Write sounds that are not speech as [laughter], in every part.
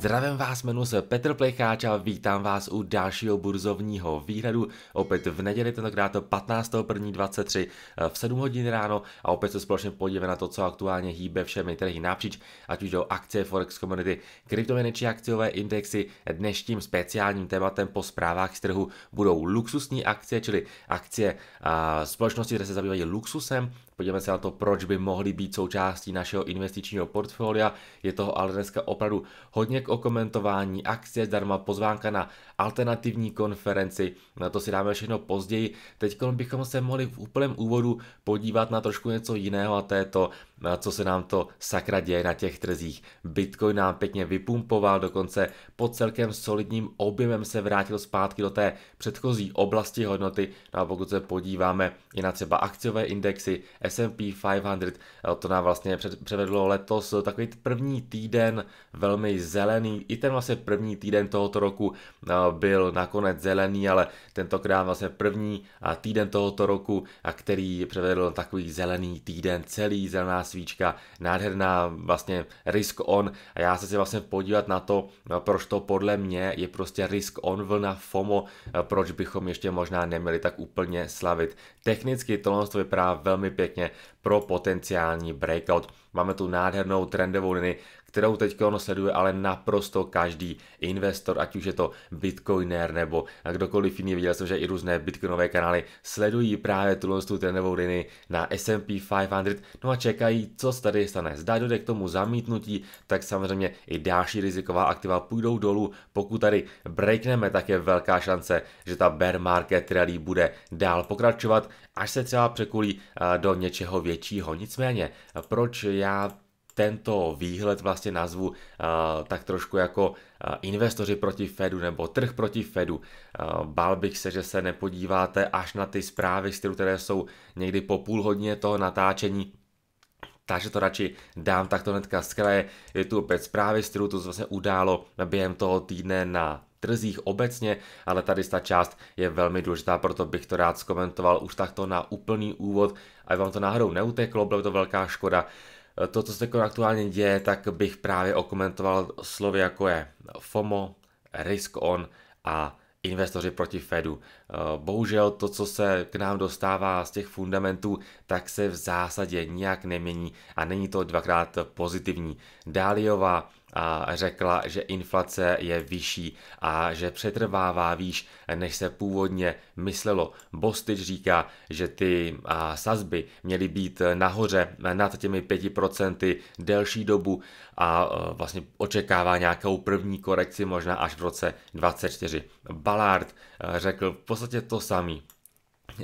Zdravím vás, jmenuji se Petr Plecháč a vítám vás u dalšího burzovního výhledu. Opět v neděli, tentokrát 15.1.23 v 7 hodin ráno a opět se společně podíváme na to, co aktuálně hýbe všemi trhy napříč, ať už do akcie Forex Community, kryptoměny či akciové indexy. Dnešním speciálním tématem po zprávách z trhu budou luxusní akcie, čili akcie společnosti, které se zabývají luxusem Podíváme se na to, proč by mohly být součástí našeho investičního portfolia. Je toho ale dneska opravdu hodně k okomentování. Akcie zdarma, pozvánka na alternativní konferenci. Na to si dáme všechno později. Teď bychom se mohli v úplném úvodu podívat na trošku něco jiného a to je to, co se nám to sakra děje na těch trzích. Bitcoin nám pěkně vypumpoval, dokonce po celkem solidním objemem se vrátil zpátky do té předchozí oblasti hodnoty. No a pokud se podíváme i na třeba akciové indexy, s&P 500, eh, to nám vlastně převedlo letos eh, takový první týden velmi zelený, i ten vlastně první týden tohoto roku eh, byl nakonec zelený, ale tentokrát vlastně první týden tohoto roku, který převedl takový zelený týden, celý zelená svíčka, nádherná vlastně risk on a já se si vlastně podívat na to, proč to podle mě je prostě risk on vlna FOMO, proč bychom ještě možná neměli tak úplně slavit. Technicky tohle to vypadá velmi pěkně konkrétně vlastně pro potenciální breakout. Máme tu nádhernou trendovou linii, kterou teď ono sleduje ale naprosto každý investor, ať už je to bitcoiner nebo kdokoliv jiný. Viděl jsem, že i různé bitcoinové kanály sledují právě tuto tu trendovou linii na S&P 500, no a čekají, co se tady stane. Zdá dojde k tomu zamítnutí, tak samozřejmě i další riziková aktiva půjdou dolů. Pokud tady breakneme, tak je velká šance, že ta bear market rally bude dál pokračovat, až se třeba překulí eh, do něčeho většího. Nicméně, proč já tento výhled vlastně nazvu eh, tak trošku jako eh, investoři proti Fedu nebo trh proti Fedu. Eh, bál bych se, že se nepodíváte až na ty zprávy, které jsou někdy po půl hodině toho natáčení, takže to radši dám takto hnedka z kraje. Je tu opět zprávy, z to zase vlastně událo během toho týdne na trzích obecně, ale tady ta část je velmi důležitá, proto bych to rád zkomentoval už takto na úplný úvod, aby vám to náhodou neuteklo, byla by to velká škoda. Eh, to, co se jako aktuálně děje, tak bych právě okomentoval slovy jako je FOMO, risk on a investoři proti Fedu. Eh, bohužel to, co se k nám dostává z těch fundamentů, tak se v zásadě nijak nemění a není to dvakrát pozitivní. Dáliová a řekla, že inflace je vyšší a že přetrvává výš, než se původně myslelo. Bostič říká, že ty sazby měly být nahoře nad těmi 5% delší dobu a e, vlastně očekává nějakou první korekci možná až v roce 24. Ballard e, řekl v podstatě to samý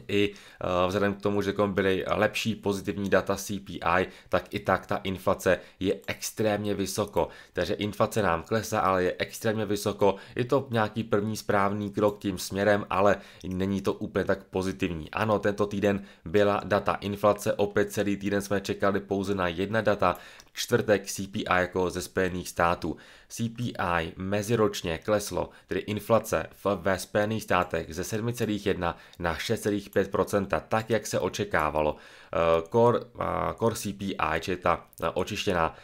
i eh, vzhledem k tomu, že byly lepší pozitivní data CPI, tak i tak ta inflace je extrémně vysoko. Takže inflace nám klesá, ale je extrémně vysoko. Je to nějaký první správný krok tím směrem, ale není to úplně tak pozitivní. Ano, tento týden byla data inflace, opět celý týden jsme čekali pouze na jedna data, čtvrtek CPI jako ze Spojených států. CPI meziročně kleslo, tedy inflace ve Spojených státech ze 7,1 na 6,5%, tak jak se očekávalo. Core, eh, eh, core CPI, čili ta očištěná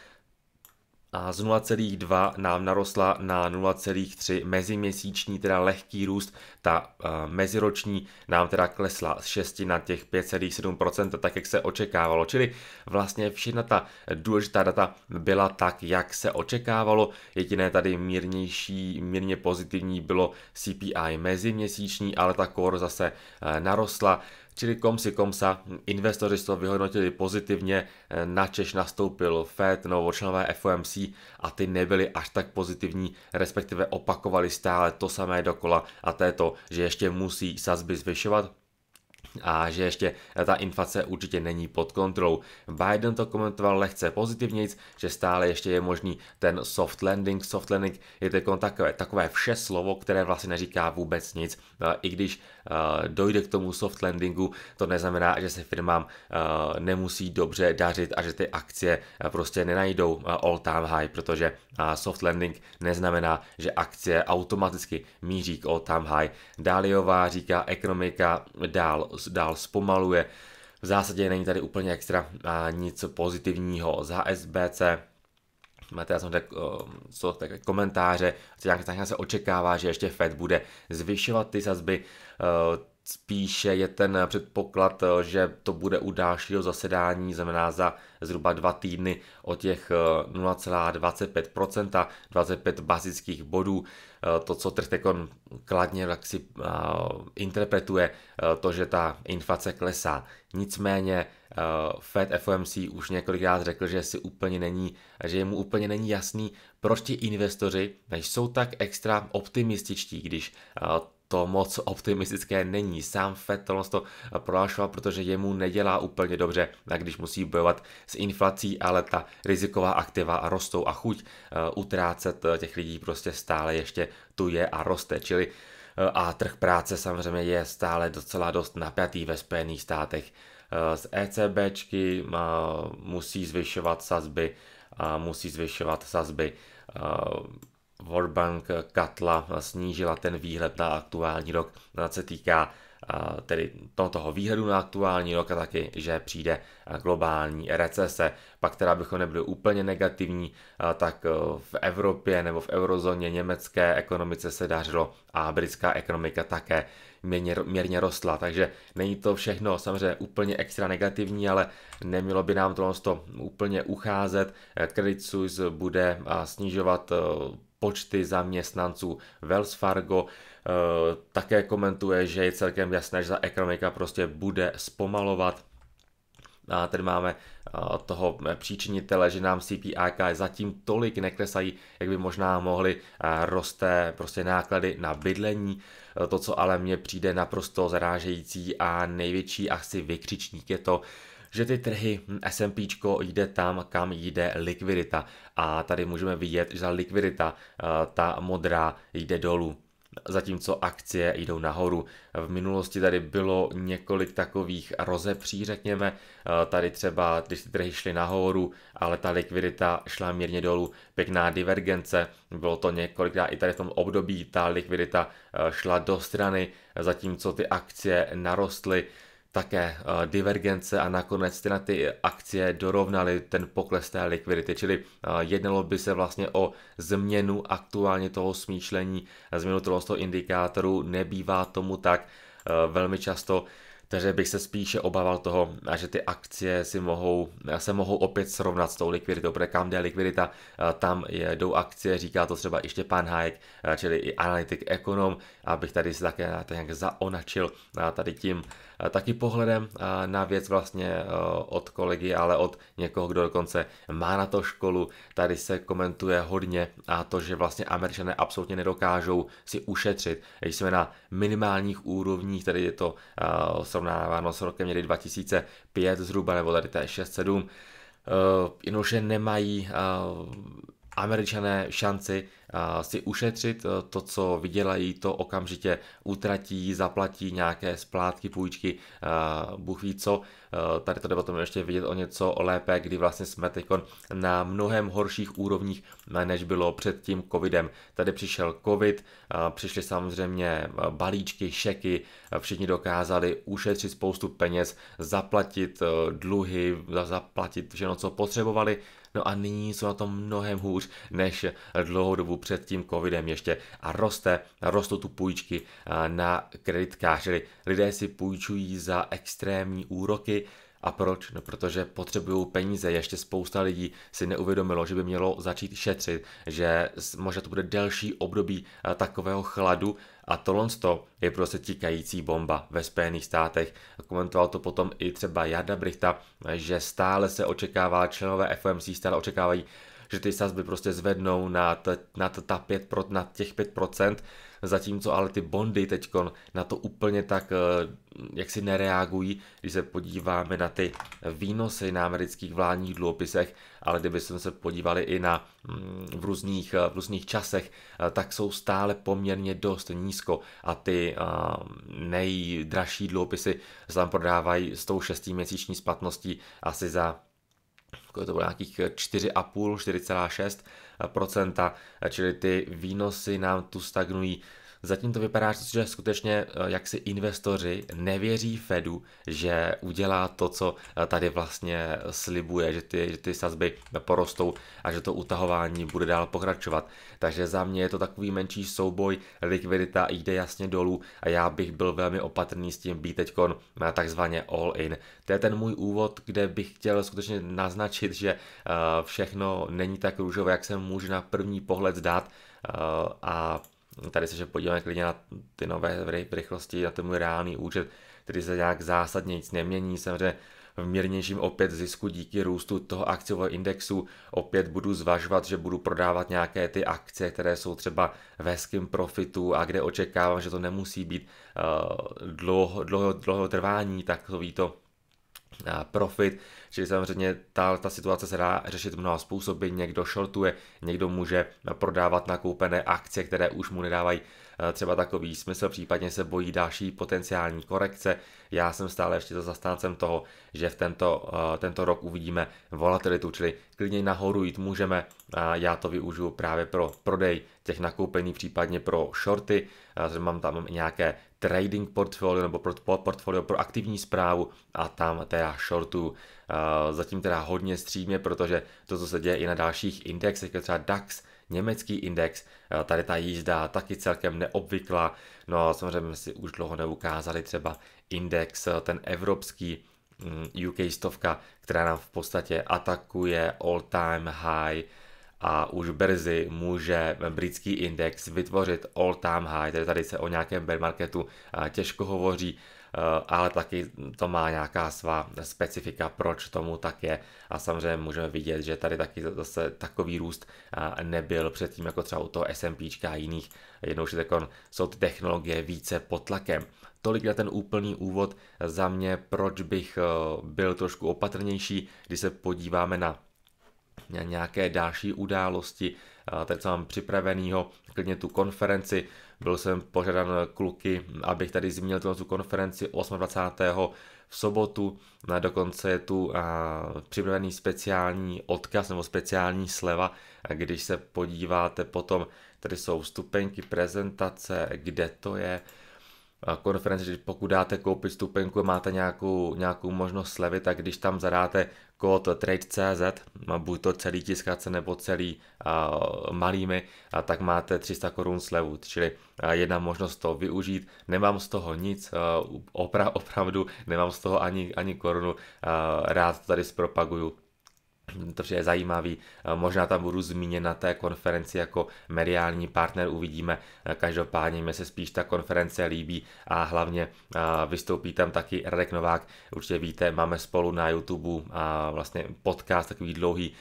a z 0,2 nám narostla na 0,3 meziměsíční, teda lehký růst, ta eh, meziroční nám teda klesla z 6 na těch 5,7%, tak jak se očekávalo. Čili vlastně všechna ta důležitá data byla tak, jak se očekávalo. Jediné tady mírnější, mírně pozitivní bylo CPI meziměsíční, ale ta core zase eh, narostla. Čili kom sa investoři to vyhodnotili pozitivně, eh, na Češ nastoupil FED, nebo členové FOMC a ty nebyly až tak pozitivní, respektive opakovali stále to samé dokola a to je to, že ještě musí sazby zvyšovat, a že ještě ta inflace určitě není pod kontrolou. Biden to komentoval lehce pozitivně, že stále ještě je možný ten soft landing. Soft landing je takové, takové vše slovo, které vlastně neříká vůbec nic, no, i když Eh, dojde k tomu soft landingu, to neznamená, že se firmám eh, nemusí dobře dařit a že ty akcie eh, prostě nenajdou all time high, protože soft landing neznamená, že akcie automaticky míří k all time high. Dáliová říká, ekonomika dál, dál zpomaluje, v zásadě není tady úplně extra nic pozitivního za SBC, Máte, já jsem řekl, co tak komentáře, co nějak se očekává, že ještě Fed bude zvyšovat ty sazby Eh, spíše je ten předpoklad, eh, že to bude u dalšího zasedání, znamená za zhruba dva týdny o těch 0,25%, 25 bazických bodů. Eh, to, co trh teď kladně tak si interpretuje, to, že ta inflace klesá. Nicméně Fed FOMC už několikrát řekl, že si úplně není, že jemu úplně není jasný, proč ti investoři jsou tak extra optimističtí, když to moc optimistické není. Sám Vettel to prohlášoval, protože jemu nedělá úplně dobře, když musí bojovat s inflací, ale ta riziková aktiva a rostou a chuť eh, utrácet eh, těch lidí prostě stále ještě tu je a roste, čili eh, a trh práce samozřejmě je stále docela dost napjatý ve Spojených státech. Z ECBčky musí zvyšovat sazby, musí zvyšovat sazby Bank Katla snížila ten výhled na aktuální rok, se týká tedy toho výhledu na aktuální rok a taky, že přijde globální recese. Pak teda bychom nebyli úplně negativní, tak e, v Evropě nebo v eurozóně německé ekonomice se dařilo a britská ekonomika také mírně, mírně rostla. Takže není to všechno samozřejmě úplně extra negativní, ale nemělo by nám to úplně ucházet. Credit Suisse bude snižovat e, počty zaměstnanců Wells Fargo. Eh, také komentuje, že je celkem jasné, že ta ekonomika prostě bude zpomalovat. A tady máme eh, toho příčinitele, že nám CPIK zatím tolik neklesají, jak by možná mohly roste prostě náklady na bydlení. To, co ale mně přijde naprosto zarážející a největší asi vykřičník je to, že ty trhy S&P jde tam, kam jde likvidita. A tady můžeme vidět, že ta likvidita, eh, ta modrá, jde dolů zatímco akcie jdou nahoru. V minulosti tady bylo několik takových rozepří, řekněme, eh, tady třeba, když ty trhy šly nahoru, ale ta likvidita šla mírně dolů, pěkná divergence, bylo to několikrát i tady v tom období, ta likvidita eh, šla do strany, zatímco ty akcie narostly, také eh, divergence a nakonec ty na ty akcie dorovnaly ten pokles té likvidity, čili eh, jednalo by se vlastně o změnu aktuálně toho smýšlení, změnu toho indikátoru, nebývá tomu tak, eh, velmi často takže bych se spíše obával toho, že ty akcie si mohou, se mohou opět srovnat s tou likviditou, protože kam jde likvidita, tam je, jdou akcie, říká to třeba i Štěpán Hájek, čili i analytik ekonom, abych tady se také tak nějak zaonačil tady tím taky pohledem na věc vlastně od kolegy, ale od někoho, kdo dokonce má na to školu. Tady se komentuje hodně a to, že vlastně američané absolutně nedokážou si ušetřit. Jsme na minimálních úrovních, tady je to srovnáváno s rokem měli 2005 zhruba, nebo tady to je 6-7, uh, jenomže nemají uh, američané šanci si ušetřit e, to, co vydělají, to okamžitě utratí, zaplatí nějaké splátky, půjčky, e, Bůh ví co. E, tady to debatujeme ještě vidět o něco lépe, kdy vlastně jsme teď na mnohem horších úrovních, než bylo před tím covidem. Tady přišel covid, přišly samozřejmě balíčky, šeky, všichni dokázali ušetřit spoustu peněz, zaplatit dluhy, zaplatit všechno, co potřebovali, No a nyní jsou na tom mnohem hůř než dlouhou dobu před tím covidem ještě. A roste, rostou tu půjčky na kreditkách, lidé si půjčují za extrémní úroky, a proč? No, protože potřebují peníze. Ještě spousta lidí si neuvědomilo, že by mělo začít šetřit, že možná to bude delší období eh, takového chladu a tohle je prostě tikající bomba ve Spojených státech. Komentoval to potom i třeba Jarda Brichta, eh, že stále se očekává, členové FOMC stále očekávají že ty sazby prostě zvednou na, t, na, t, ta 5, pro, na těch 5%, zatímco ale ty bondy teď na to úplně tak eh, jak si nereagují, když se podíváme na ty výnosy na amerických vládních dluhopisech, ale kdybychom se podívali i na mm, v různých, eh, v různých časech, eh, tak jsou stále poměrně dost nízko a ty nejdražší dluhopisy se tam prodávají s tou měsíční splatností asi za to bylo nějakých 4,5, eh, 4,6%, eh, eh, čili ty výnosy nám tu stagnují Zatím to vypadá, že skutečně eh, jak si investoři nevěří Fedu, že udělá to, co eh, tady vlastně slibuje, že ty, že ty sazby porostou a že to utahování bude dál pokračovat. Takže za mě je to takový menší souboj, likvidita jde jasně dolů a já bych byl velmi opatrný s tím být teďkon eh, takzvaně all in. To je ten můj úvod, kde bych chtěl skutečně naznačit, že všechno není tak růžové, jak se může na první pohled zdát a Tady se že podíváme klidně na ty nové v rychlosti, na ten můj reálný účet, který se nějak zásadně nic nemění. Samozřejmě v mírnějším opět zisku díky růstu toho akciového indexu opět budu zvažovat, že budu prodávat nějaké ty akcie, které jsou třeba ve hezkém profitu a kde očekávám, že to nemusí být uh, dlouho, dlouho, dlouho trvání takový to eh, profit, Čili samozřejmě ta, ta situace se dá řešit mnoha způsoby. Někdo shortuje, někdo může prodávat nakoupené akcie, které už mu nedávají eh, třeba takový smysl, případně se bojí další potenciální korekce. Já jsem stále ještě za zastáncem toho, že v tento, eh, tento rok uvidíme volatilitu, čili klidně nahoru jít můžeme. Já to využiju právě pro prodej těch nakoupených, případně pro shorty. Eh, mám tam nějaké trading portfolio nebo portfolio pro aktivní zprávu a tam teda shortu uh, zatím teda hodně střímě, protože to, co se děje i na dalších indexech, jako třeba DAX, německý index, uh, tady ta jízda taky celkem neobvyklá, no samozřejmě si už dlouho neukázali třeba index, uh, ten evropský mm, UK stovka, která nám v podstatě atakuje all time high, a už brzy může britský index vytvořit all-time high, tedy tady se o nějakém bear marketu těžko hovoří, ale taky to má nějaká svá specifika, proč tomu tak je. A samozřejmě můžeme vidět, že tady taky zase takový růst nebyl předtím, jako třeba u toho S&P a jiných. Jednou, že jsou ty technologie více pod tlakem. Tolik na ten úplný úvod za mě, proč bych byl trošku opatrnější, když se podíváme na nějaké další události, teď mám připravenýho klidně tu konferenci. Byl jsem požadan kluky, abych tady zmínil tu konferenci 28. v sobotu. Dokonce je tu připravený speciální odkaz nebo speciální sleva. Když se podíváte potom, tady jsou stupenky, prezentace, kde to je, konferenci, že pokud dáte koupit stupenku, máte nějakou, nějakou možnost slevy, tak když tam zadáte kód trade.cz, no, buď to celý tiskace nebo celý a, malými, a tak máte 300 korun slevu, čili a, jedna možnost to využít. Nemám z toho nic, a, opra, [laughs] opravdu nemám z toho ani, ani korunu, a, rád to tady zpropaguju to je zajímavý. Eh, možná tam budu zmíněn na té konferenci jako mediální partner, uvidíme. Eh, každopádně mi se spíš ta konference líbí a hlavně eh, vystoupí tam taky Radek Novák. Určitě víte, máme spolu na YouTube a vlastně podcast takový dlouhý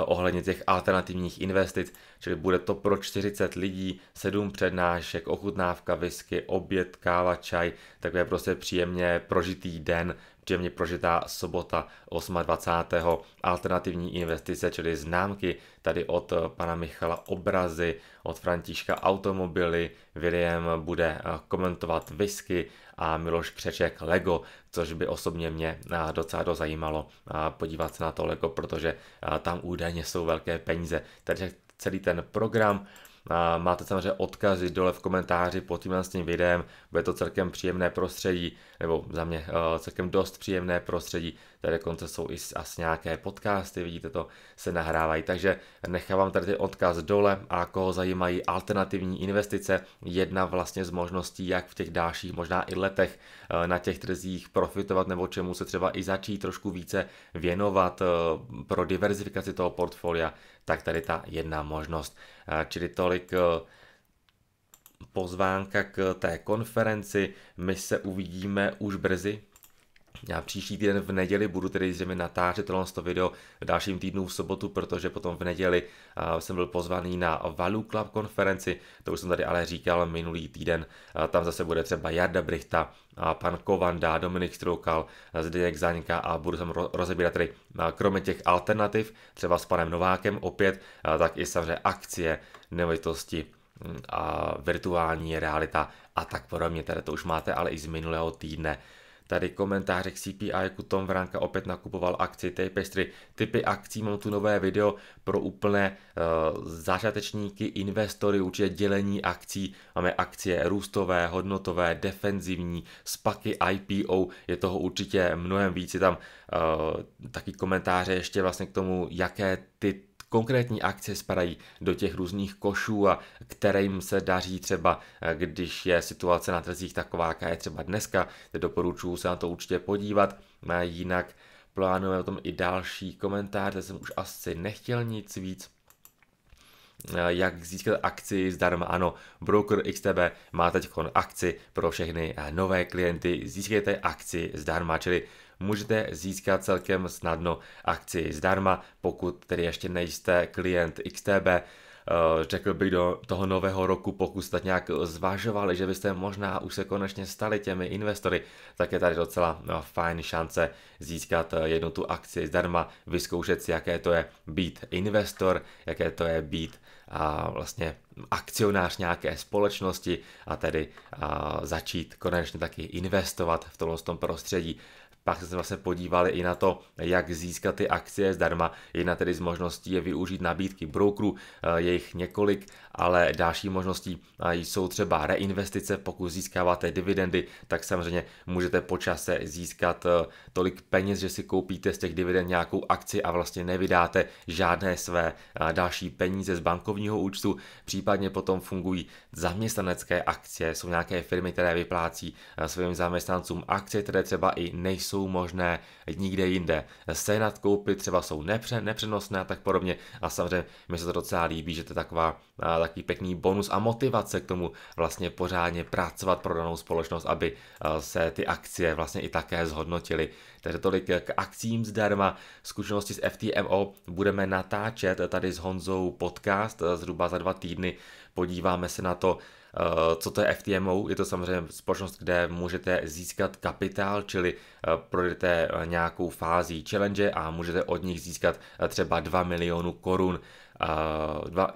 ohledně těch alternativních investic, čili bude to pro 40 lidí, 7 přednášek, ochutnávka whisky, oběd, káva, čaj, takové prostě příjemně prožitý den příjemně prožitá sobota 28. Alternativní investice, čili známky tady od pana Michala obrazy, od Františka automobily, William bude eh, komentovat whisky a Miloš Křeček Lego, což by osobně mě eh, docela dost zajímalo eh, podívat se na to Lego, protože tam údajně jsou velké peníze. Takže celý ten program a máte samozřejmě odkazy dole v komentáři pod tímhle s tím videem, bude to celkem příjemné prostředí, nebo za mě eh, celkem dost příjemné prostředí, tady dokonce jsou i asi nějaké podcasty, vidíte to, se nahrávají, takže nechávám tady odkaz dole a koho zajímají alternativní investice, jedna vlastně z možností, jak v těch dalších možná i letech eh, na těch trzích profitovat nebo čemu se třeba i začít trošku více věnovat eh, pro diverzifikaci toho portfolia, tak tady ta jedna možnost. Eh, čili tolik eh, pozvánka k té konferenci. My se uvidíme už brzy já příští týden v neděli budu tedy zřejmě natářet to video v dalším týdnu v sobotu, protože potom v neděli jsem byl pozvaný na Valu Club konferenci, to už jsem tady ale říkal minulý týden, tam zase bude třeba Jarda Brichta, pan Kovanda, Dominik Stroukal, Zdeněk Zaňka a budu tam rozebírat tedy kromě těch alternativ, třeba s panem Novákem opět, tak i samozřejmě akcie, nemovitosti, mm, a virtuální realita a tak podobně. tedy to už máte ale i z minulého týdne. Tady komentáře k CPI, jako Tom Vranka opět nakupoval akci Tapestry. Typy akcí, mám tu nové video pro úplné uh, začátečníky, investory, určitě dělení akcí. Máme akcie růstové, hodnotové, defenzivní, spaky IPO, je toho určitě mnohem víc. Je tam uh, taky komentáře ještě vlastně k tomu, jaké ty konkrétní akce spadají do těch různých košů a kterým se daří třeba, eh, když je situace na trzích taková, jaká je třeba dneska, doporučuji se na to určitě podívat, eh, jinak plánujeme o tom i další komentář, komentáře, jsem už asi nechtěl nic víc, eh, jak získat akci zdarma. Ano, Broker XTB má teď akci pro všechny nové klienty. Získejte akci zdarma, čili můžete získat celkem snadno akci zdarma, pokud tedy ještě nejste klient XTB eh, řekl bych do toho nového roku, pokud jste nějak zvažovali, že byste možná už se konečně stali těmi investory, tak je tady docela no, fajn šance získat eh, jednu tu akci zdarma, vyzkoušet si, jaké to je být investor, jaké to je být a vlastně akcionář nějaké společnosti a tedy a začít konečně taky investovat v tomhle tom prostředí pak jsme se podívali i na to, jak získat ty akcie zdarma. Jedna tedy z možností je využít nabídky brokerů, eh, jejich několik ale další možností jsou třeba reinvestice, pokud získáváte dividendy, tak samozřejmě můžete po čase získat eh, tolik peněz, že si koupíte z těch dividend nějakou akci a vlastně nevydáte žádné své eh, další peníze z bankovního účtu, případně potom fungují zaměstnanecké akcie, jsou nějaké firmy, které vyplácí eh, svým zaměstnancům akcie, které třeba i nejsou možné nikde jinde. Scénat koupy třeba jsou nepře, nepřenosné a tak podobně a samozřejmě mi se to docela líbí, že to je taková, takový pěkný bonus a motivace k tomu vlastně pořádně pracovat pro danou společnost, aby se ty akcie vlastně i také zhodnotily. Takže tolik k akcím zdarma. Zkušenosti s FTMO budeme natáčet tady s Honzou podcast zhruba za dva týdny. Podíváme se na to, Eh, co to je FTMO? Je to samozřejmě společnost, kde můžete získat kapitál, čili eh, projdete eh, nějakou fází challenge a můžete od nich získat třeba 2 milionů korun.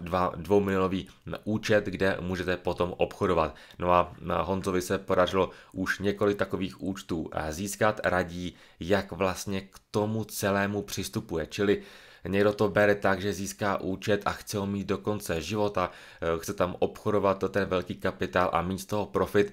2, 2 milionový účet, kde můžete potom obchodovat. No a Honzovi se podařilo už několik takových účtů získat, radí, jak vlastně k tomu celému přistupuje, čili uh, Někdo to bere tak, že získá účet a chce ho mít do konce života, eh, chce tam obchodovat ten velký kapitál a mít z toho profit.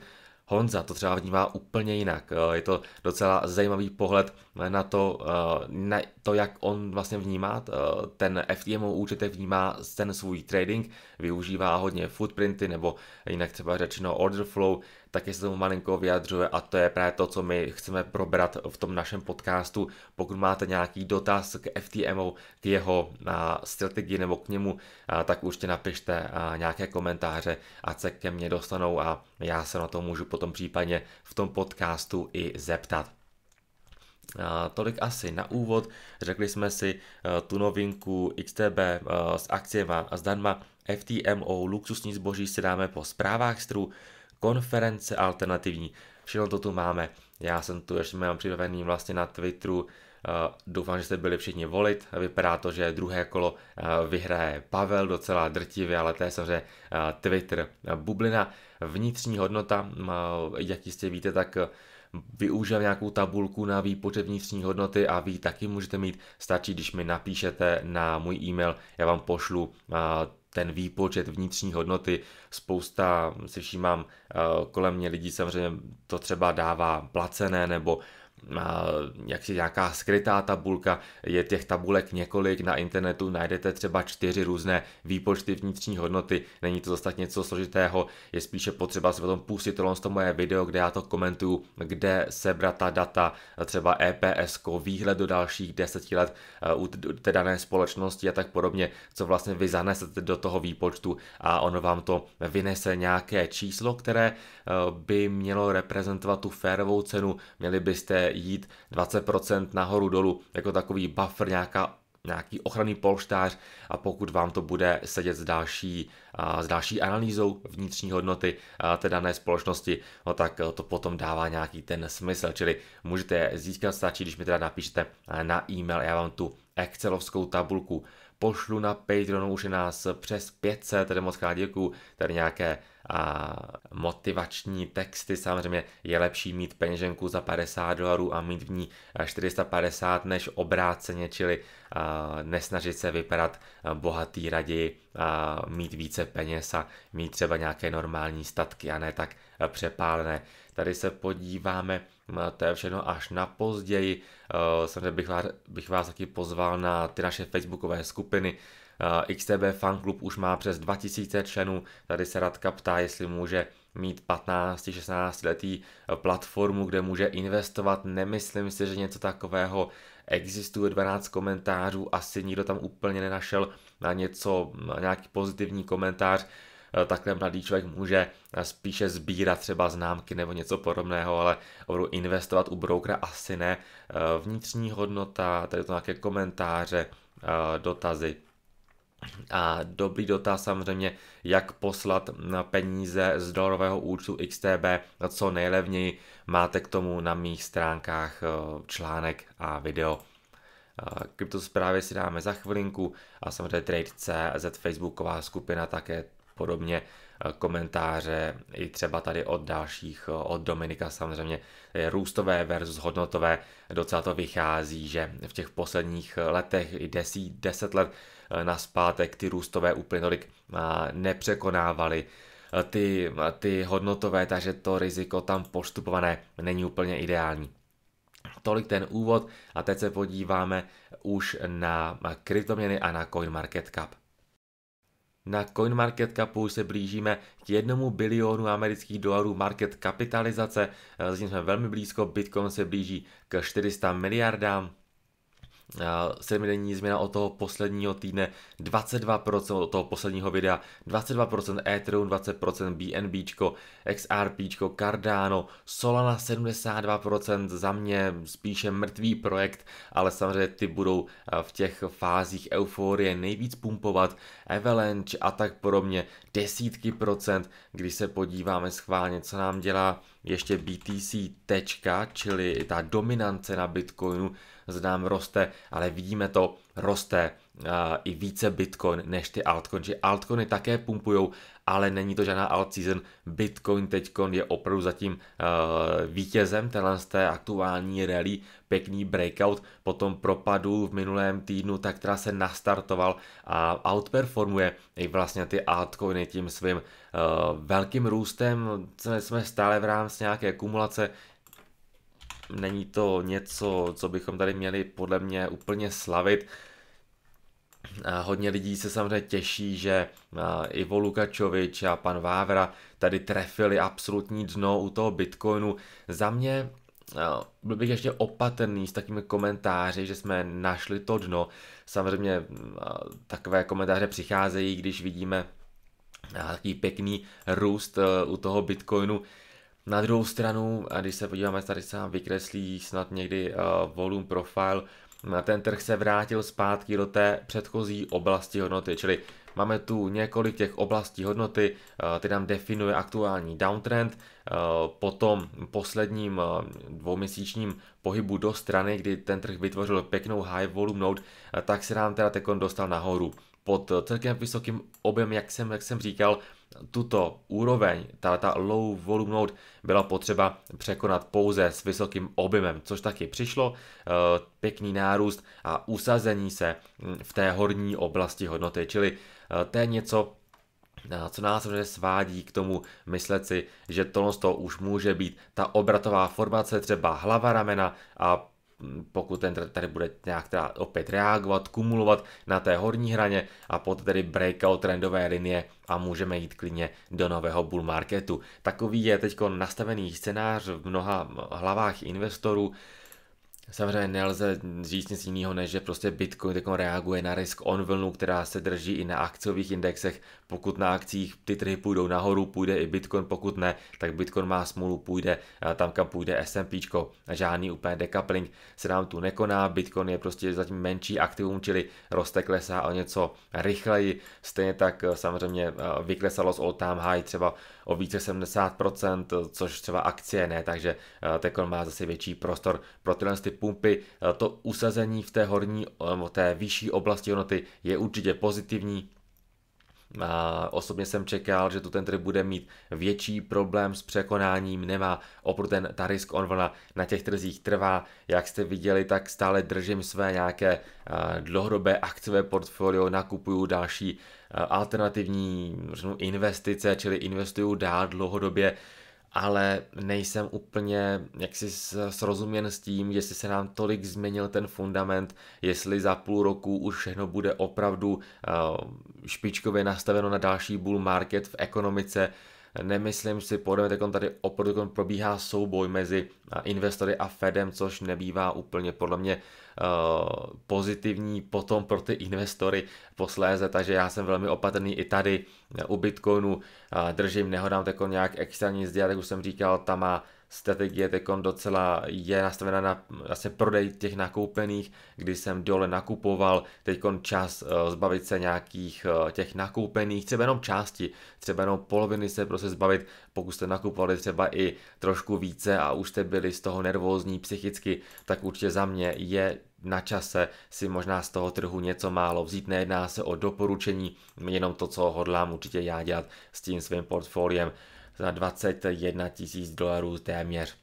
Honza to třeba vnímá úplně jinak. Eh, je to docela zajímavý pohled na to, eh, na to, jak on vlastně vnímá eh, ten FTMO účet, jak vnímá ten svůj trading, využívá hodně footprinty nebo jinak třeba řečeno order flow, taky se tomu malinko vyjadřuje a to je právě to, co my chceme probrat v tom našem podcastu. Pokud máte nějaký dotaz k FTMO, k jeho eh, strategii nebo k němu, eh, tak určitě napište nějaké komentáře, ať se ke mně dostanou a já se na to můžu potom případně v tom podcastu i zeptat. Eh, tolik asi na úvod. Řekli jsme si eh, tu novinku XTB s eh, akciema a zdarma FTMO, luxusní zboží si dáme po zprávách stru, konference alternativní. Všechno to tu máme. Já jsem tu ještě mám připravený vlastně na Twitteru. Doufám, že jste byli všichni volit. Vypadá to, že druhé kolo vyhraje Pavel docela drtivě, ale to je samozřejmě Twitter bublina. Vnitřní hodnota, jak jistě víte, tak využil nějakou tabulku na výpočet vnitřní hodnoty a vy taky můžete mít. Stačí, když mi napíšete na můj e-mail, já vám pošlu ten výpočet vnitřní hodnoty. Spousta, si všímám, kolem mě lidí samozřejmě to třeba dává placené nebo jak si nějaká skrytá tabulka, je těch tabulek několik, na internetu najdete třeba čtyři různé výpočty vnitřní hodnoty, není to zase něco složitého, je spíše potřeba si potom pustit tohle toho moje video, kde já to komentuju, kde sebrat ta data, třeba EPS, výhled do dalších deseti let eh, u té dané společnosti a tak podobně, co vlastně vy zanesete do toho výpočtu a ono vám to vynese nějaké číslo, které eh, by mělo reprezentovat tu férovou cenu, měli byste jít 20% nahoru dolů jako takový buffer, nějaká nějaký ochranný polštář a pokud vám to bude sedět s další, s další analýzou vnitřní hodnoty té dané společnosti, no tak e, to potom dává nějaký ten smysl, čili můžete získat stačí, když mi teda napíšete e, na e-mail, já vám tu Excelovskou tabulku pošlu na Patreonu, už je nás přes 500, tedy moc krát tady nějaké a motivační texty. Samozřejmě je lepší mít peněženku za 50 dolarů a mít v ní 450 než obráceně, čili a, nesnažit se vypadat bohatý raději a mít více peněz a mít třeba nějaké normální statky a ne tak přepálené. Tady se podíváme Eh, to je všechno až na později. Eh, samozřejmě bych vás, bych vás taky pozval na ty naše facebookové skupiny. Eh, XTB Fanklub už má přes 2000 členů. Tady se Radka ptá, jestli může mít 15-16 letý platformu, kde může investovat. Nemyslím si, že něco takového existuje. 12 komentářů, asi nikdo tam úplně nenašel na něco, na nějaký pozitivní komentář. Eh, takhle mladý člověk může eh, spíše sbírat třeba známky nebo něco podobného, ale opravdu investovat u broukra asi ne. Eh, vnitřní hodnota, tady to nějaké komentáře, dotazy. A dobrý dotaz samozřejmě, jak poslat hm, peníze z dolarového účtu XTB co nejlevněji. Máte k tomu na mých stránkách článek a video. Kryptosprávy si dáme za chvilinku a samozřejmě Trade Facebooková skupina také podobně eh, komentáře i třeba tady od dalších, eh, od Dominika samozřejmě, eh, růstové versus hodnotové, docela to vychází, že v těch posledních letech i desí, deset let na zpátek ty růstové úplně tolik nepřekonávaly ty, ty hodnotové, takže to riziko tam postupované není úplně ideální. Tolik ten úvod a teď se podíváme už na kryptoměny a na CoinMarketCap. Na CoinMarketCapu se blížíme k jednomu bilionu amerických dolarů market kapitalizace, zatím jsme velmi blízko, Bitcoin se blíží k 400 miliardám, sedmidenní změna od toho posledního týdne 22% od toho posledního videa, 22% Ethereum, 20% BNB, XRP, Cardano, Solana 72%, za mě spíše mrtvý projekt, ale samozřejmě ty budou eh, v těch fázích euforie nejvíc pumpovat, Avalanche a tak podobně, desítky procent, když se podíváme schválně, co nám dělá ještě BTC tečka, čili ta dominance na Bitcoinu, se nám roste, ale vidíme to, roste uh, i více Bitcoin než ty altcoin. Že altcoiny také pumpují, ale není to žádná alt season. Bitcoin teď je opravdu zatím uh, vítězem téhle z té aktuální rally, pěkný breakout, potom propadu v minulém týdnu, tak která se nastartoval a outperformuje i vlastně ty altcoiny tím svým uh, velkým růstem. Jsme stále v rámci nějaké kumulace Není to něco, co bychom tady měli podle mě úplně slavit. Hodně lidí se samozřejmě těší, že i Lukačovič a pan Vávra tady trefili absolutní dno u toho Bitcoinu. Za mě byl bych ještě opatrný s takými komentáři, že jsme našli to dno. Samozřejmě takové komentáře přicházejí, když vidíme takový pěkný růst u toho Bitcoinu. Na druhou stranu, když se podíváme, tady se nám vykreslí snad někdy uh, volume profile, eh, ten trh se vrátil zpátky do té předchozí oblasti hodnoty, čili máme tu několik těch oblastí hodnoty, eh, ty nám definuje aktuální downtrend, po tom posledním dvouměsíčním pohybu do strany, kdy ten trh vytvořil pěknou high volume node, tak se nám teda tekon dostal nahoru pod celkem vysokým objem, jak jsem, jak jsem říkal, tuto úroveň, ta, ta low volume node, byla potřeba překonat pouze s vysokým objemem, což taky přišlo, eh, pěkný nárůst a usazení se hm, v té horní oblasti hodnoty, čili eh, to je něco, eh, co nás svádí k tomu myslet si, že tohle to už může být ta obratová formace, třeba hlava ramena a pokud ten trend tady bude nějak teda opět reagovat, kumulovat na té horní hraně a poté tedy breakout trendové linie a můžeme jít klidně do nového bull marketu. Takový je teď nastavený scénář v mnoha hlavách investorů, Samozřejmě nelze říct nic jiného, než že prostě Bitcoin teď reaguje na risk on vlnu, která se drží i na akciových indexech. Pokud na akcích ty trhy půjdou nahoru, půjde i Bitcoin, pokud ne, tak Bitcoin má smůlu, půjde eh, tam, kam půjde S&P. Žádný úplně decoupling se nám tu nekoná, Bitcoin je prostě zatím menší aktivum, čili roste, klesá o něco rychleji. Stejně tak eh, samozřejmě eh, vyklesalo z all time high třeba o více 70%, což třeba akcie ne, takže Tekon má zase větší prostor pro tyhle pumpy, eh, to usazení v té horní, eh, té vyšší oblasti hodnoty je určitě pozitivní. A osobně jsem čekal, že tu ten trh bude mít větší problém s překonáním, nemá opravdu ten, ta risk on vlna na těch trzích trvá, jak jste viděli, tak stále držím své nějaké eh, dlouhodobé akciové portfolio, nakupuju další alternativní investice, čili investuju dál dlouhodobě ale nejsem úplně jaksi srozuměn s tím, jestli se nám tolik změnil ten fundament, jestli za půl roku už všechno bude opravdu eh, špičkově nastaveno na další bull market v ekonomice, Nemyslím si, podle mě tady opravdu probíhá souboj mezi eh, investory a Fedem, což nebývá úplně podle mě Eh, pozitivní potom pro ty investory posléze, takže já jsem velmi opatrný i tady eh, u Bitcoinu, držím, nehodám jako nějak externí zdi, jak už jsem říkal, ta má strategie tekon docela je nastavena na vlastně prodej těch nakoupených, kdy jsem dole nakupoval, teďkon čas eh, zbavit se nějakých těch nakoupených, třeba jenom části, třeba jenom poloviny se prostě zbavit, pokud jste nakupovali třeba i trošku více a už jste byli z toho nervózní psychicky, tak určitě za mě je na čase si možná z toho trhu něco málo vzít. Nejedná se o doporučení, jenom to, co hodlám určitě já dělat s tím svým portfoliem za 21 tisíc dolarů téměř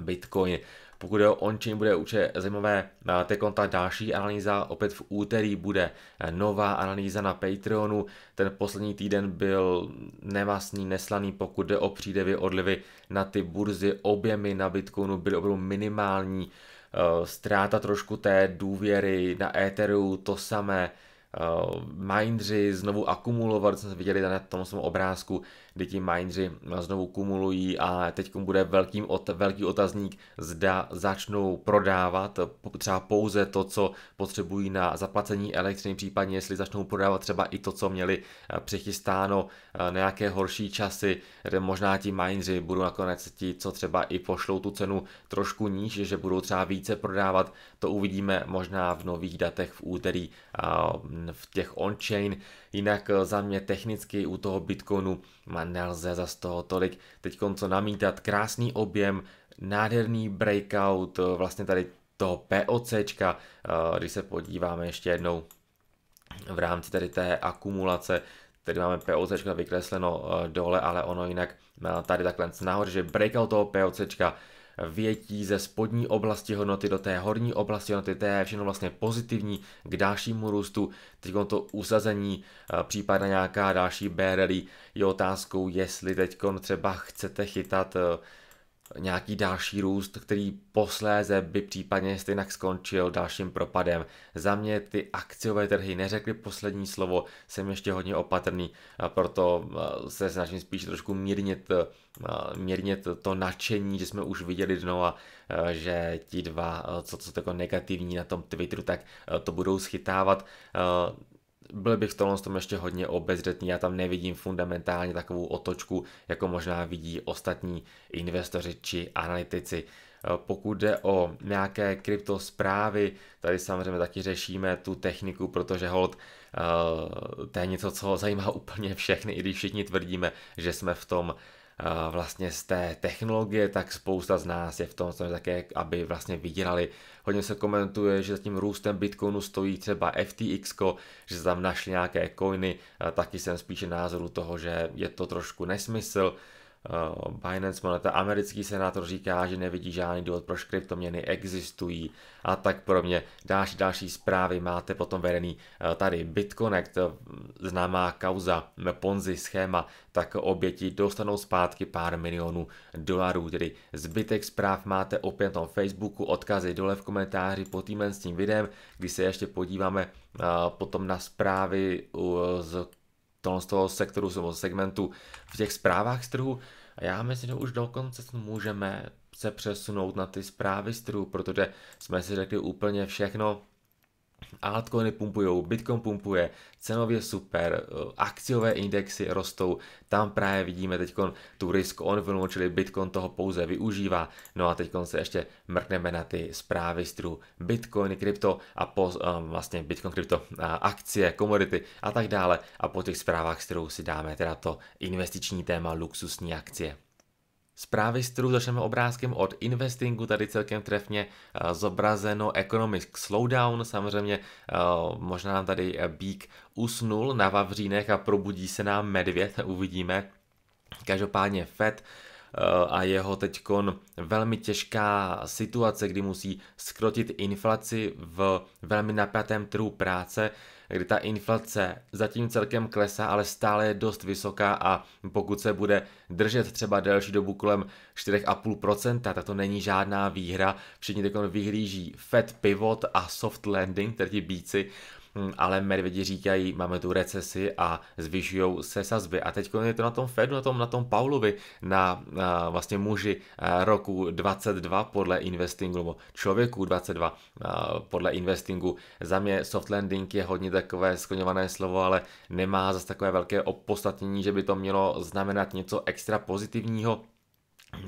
Bitcoin. Pokud je o ončin, bude určitě zajímavé eh, konta další analýza. Opět v úterý bude eh, nová analýza na Patreonu. Ten poslední týden byl nemastný, neslaný, pokud jde o přídevy, odlivy na ty burzy. Objemy na Bitcoinu byly opravdu minimální. Eh, ztráta trošku té důvěry na Etheru, to samé, eh, mindři znovu akumulovat, jsme viděli na tom svém obrázku, kdy ti mindři no, znovu kumulují a teď bude velký, ot, velký otazník, zda začnou prodávat třeba pouze to, co potřebují na zaplacení elektřiny, případně jestli začnou prodávat třeba i to, co měli eh, přichystáno eh, na nějaké horší časy, kde možná ti mindři budou nakonec ti, co třeba i pošlou tu cenu trošku níž, že budou třeba více prodávat, to uvidíme možná v nových datech v úterý eh, v těch on-chain Jinak eh, za mě technicky u toho Bitcoinu má nelze za z toho tolik teď co namítat. Krásný objem, nádherný breakout eh, vlastně tady toho POCčka, eh, když se podíváme ještě jednou v rámci tady té akumulace, tady máme POC vykresleno dole, ale ono jinak tady takhle nahoře, že breakout toho POC větí ze spodní oblasti hodnoty do té horní oblasti hodnoty, to je všechno vlastně pozitivní k dalšímu růstu. Teď to usazení, eh, případně nějaká další BRL je otázkou, jestli teď třeba chcete chytat eh, nějaký další růst, který posléze by případně stejně skončil dalším propadem. Za mě ty akciové trhy neřekly poslední slovo, jsem ještě hodně opatrný, a proto se snažím spíš trošku mírnit, mírnit to nadšení, že jsme už viděli dno a že ti dva, co, co takové negativní na tom Twitteru, tak to budou schytávat byl bych v tomhle tom ještě hodně obezřetný, já tam nevidím fundamentálně takovou otočku, jako možná vidí ostatní investoři či analytici. E, pokud jde o nějaké krypto zprávy, tady samozřejmě taky řešíme tu techniku, protože hold e, to je něco, co zajímá [laughs] úplně všechny, i když všichni tvrdíme, že jsme v tom Eh, vlastně z té technologie, tak spousta z nás je v tom, co také, aby vlastně vydělali. Hodně se komentuje, že za tím růstem Bitcoinu stojí třeba FTX, že se tam našli nějaké coiny, eh, taky jsem spíše názoru toho, že je to trošku nesmysl, Eh, Binance Moneta, americký senátor říká, že nevidí žádný důvod, proč kryptoměny existují a tak podobně. Další, další zprávy máte potom vedený eh, tady BitConnect, eh, známá kauza Ponzi schéma, tak oběti dostanou zpátky pár milionů dolarů, tedy zbytek zpráv máte opět na Facebooku, odkazy dole v komentáři pod tímhle s tím videem, kdy se ještě podíváme potom na zprávy z z toho sektoru toho segmentu v těch zprávách z trhu. A já myslím, že už dokonce můžeme se přesunout na ty zprávy z trhu, protože jsme si řekli úplně všechno, altcoiny pumpují, Bitcoin pumpuje, cenově super, eh, akciové indexy rostou, tam právě vidíme teď tu risk on filmu, čili Bitcoin toho pouze využívá. No a teď se ještě mrkneme na ty zprávy z trhu Bitcoin, krypto a po, eh, vlastně Bitcoin, krypto, akcie, komodity a tak dále. A po těch zprávách z trhu si dáme teda to investiční téma luxusní akcie. Zprávy z trhu začneme obrázkem od investingu, tady celkem trefně eh, zobrazeno economic slowdown, samozřejmě eh, možná nám tady eh, bík usnul na vavřínech a probudí se nám medvěd, [laughs] uvidíme. Každopádně FED a jeho teďkon velmi těžká situace, kdy musí skrotit inflaci v velmi napjatém trhu práce, kdy ta inflace zatím celkem klesá, ale stále je dost vysoká a pokud se bude držet třeba delší dobu kolem 4,5%, tak to není žádná výhra. Všichni teď vyhlíží Fed pivot a soft landing, tedy bíci, Hm, ale medvědi říkají, máme tu recesi a zvyšují se sazby. A teď je to na tom Fedu, na tom, na tom Paulovi, na, na vlastně muži eh, roku 22 podle investingu, nebo člověku 22 eh, podle investingu. Za mě soft landing je hodně takové skloňované slovo, ale nemá zase takové velké opodstatnění, že by to mělo znamenat něco extra pozitivního.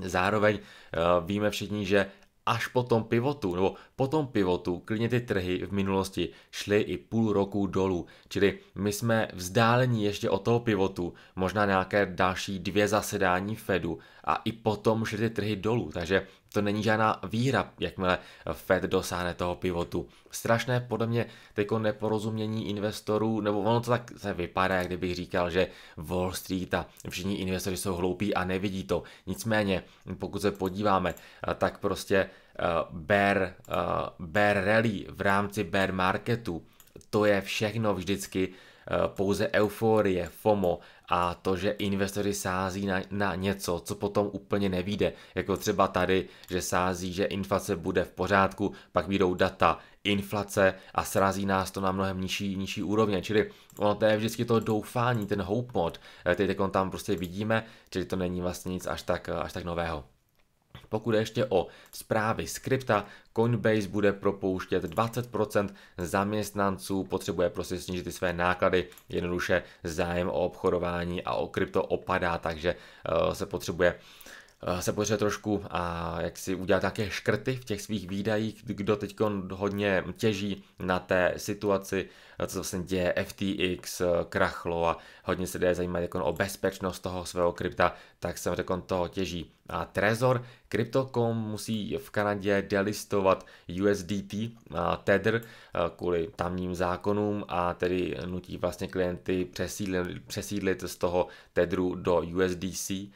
Zároveň eh, víme všichni, že až po tom pivotu, nebo po tom pivotu klidně ty trhy v minulosti šly i půl roku dolů, čili my jsme vzdálení ještě od toho pivotu, možná nějaké další dvě zasedání Fedu a i potom šly ty trhy dolů, takže to není žádná výhra, jakmile Fed dosáhne toho pivotu. Strašné podle mě teko neporozumění investorů, nebo ono to tak se vypadá, jak kdybych říkal, že Wall Street a všichni investoři jsou hloupí a nevidí to. Nicméně, pokud se podíváme, tak prostě eh, bear, eh, bear rally v rámci bear marketu, to je všechno vždycky eh, pouze euforie, FOMO a to, že investoři sází na, na něco, co potom úplně nevíde, jako třeba tady, že sází, že inflace bude v pořádku, pak vyjdou data inflace a srazí nás to na mnohem nižší, nižší úrovně, čili ono to je vždycky to doufání, ten hope mod, který e, jako tam prostě vidíme, čili to není vlastně nic až tak, až tak nového. Pokud ještě o zprávy skripta, Coinbase bude propouštět 20% zaměstnanců, potřebuje prostě snížit ty své náklady, jednoduše zájem o obchodování a o krypto opadá, takže eh, se potřebuje Eh, se podařilo trošku a jak si udělat nějaké škrty v těch svých výdajích, kdo teď hodně těží na té situaci, eh, co se vlastně děje FTX, eh, krachlo a hodně se jde zajímat jako o bezpečnost toho svého krypta, tak se řekl, jako toho těží. A Trezor, Crypto.com musí v Kanadě delistovat USDT, a Tether, kvůli tamním zákonům a tedy nutí vlastně klienty přesídlit, přesídlit z toho Tetheru do USDC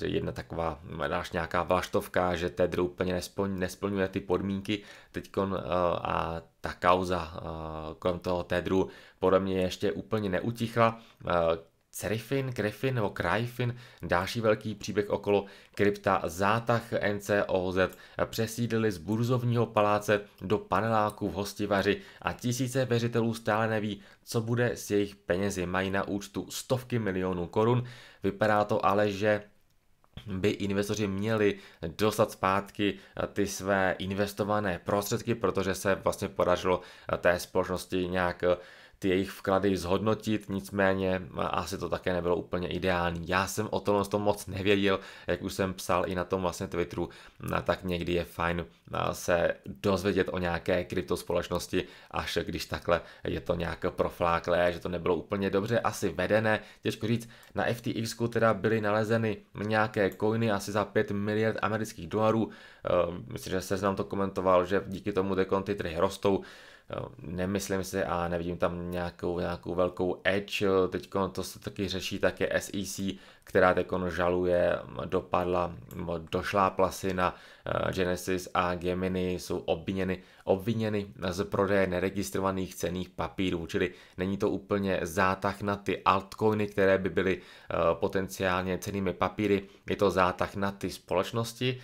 že jedna taková náš nějaká vlaštovka, že Tedr úplně nesplňuje ty podmínky teď a ta kauza kolem toho Tedru podle mě ještě úplně neutichla. Cerifin, Krefin nebo Krajfin, další velký příběh okolo krypta, zátah NCOZ přesídlili z burzovního paláce do paneláku v hostivaři a tisíce věřitelů stále neví, co bude s jejich penězi. Mají na účtu stovky milionů korun, vypadá to ale, že by investoři měli dostat zpátky ty své investované prostředky, protože se vlastně podařilo té společnosti nějak ty jejich vklady zhodnotit, nicméně asi to také nebylo úplně ideální. Já jsem o tom, tom moc nevěděl, jak už jsem psal i na tom vlastně Twitteru, tak někdy je fajn se dozvědět o nějaké kryptospolečnosti, až když takhle je to nějak profláklé, že to nebylo úplně dobře asi vedené. Těžko říct, na FTX teda byly nalezeny nějaké coiny asi za 5 miliard amerických dolarů. Ehm, myslím, že seznam to komentoval, že díky tomu ty trhy rostou. Nemyslím si a nevidím tam nějakou, nějakou velkou edge. Teď to se taky řeší také SEC, která teď žaluje, dopadla, došla plasy na eh, Genesis a Gemini, jsou obviněny, obviněny z prodeje neregistrovaných cených papírů, čili není to úplně zátah na ty altcoiny, které by byly eh, potenciálně cenými papíry, je to zátah na ty společnosti.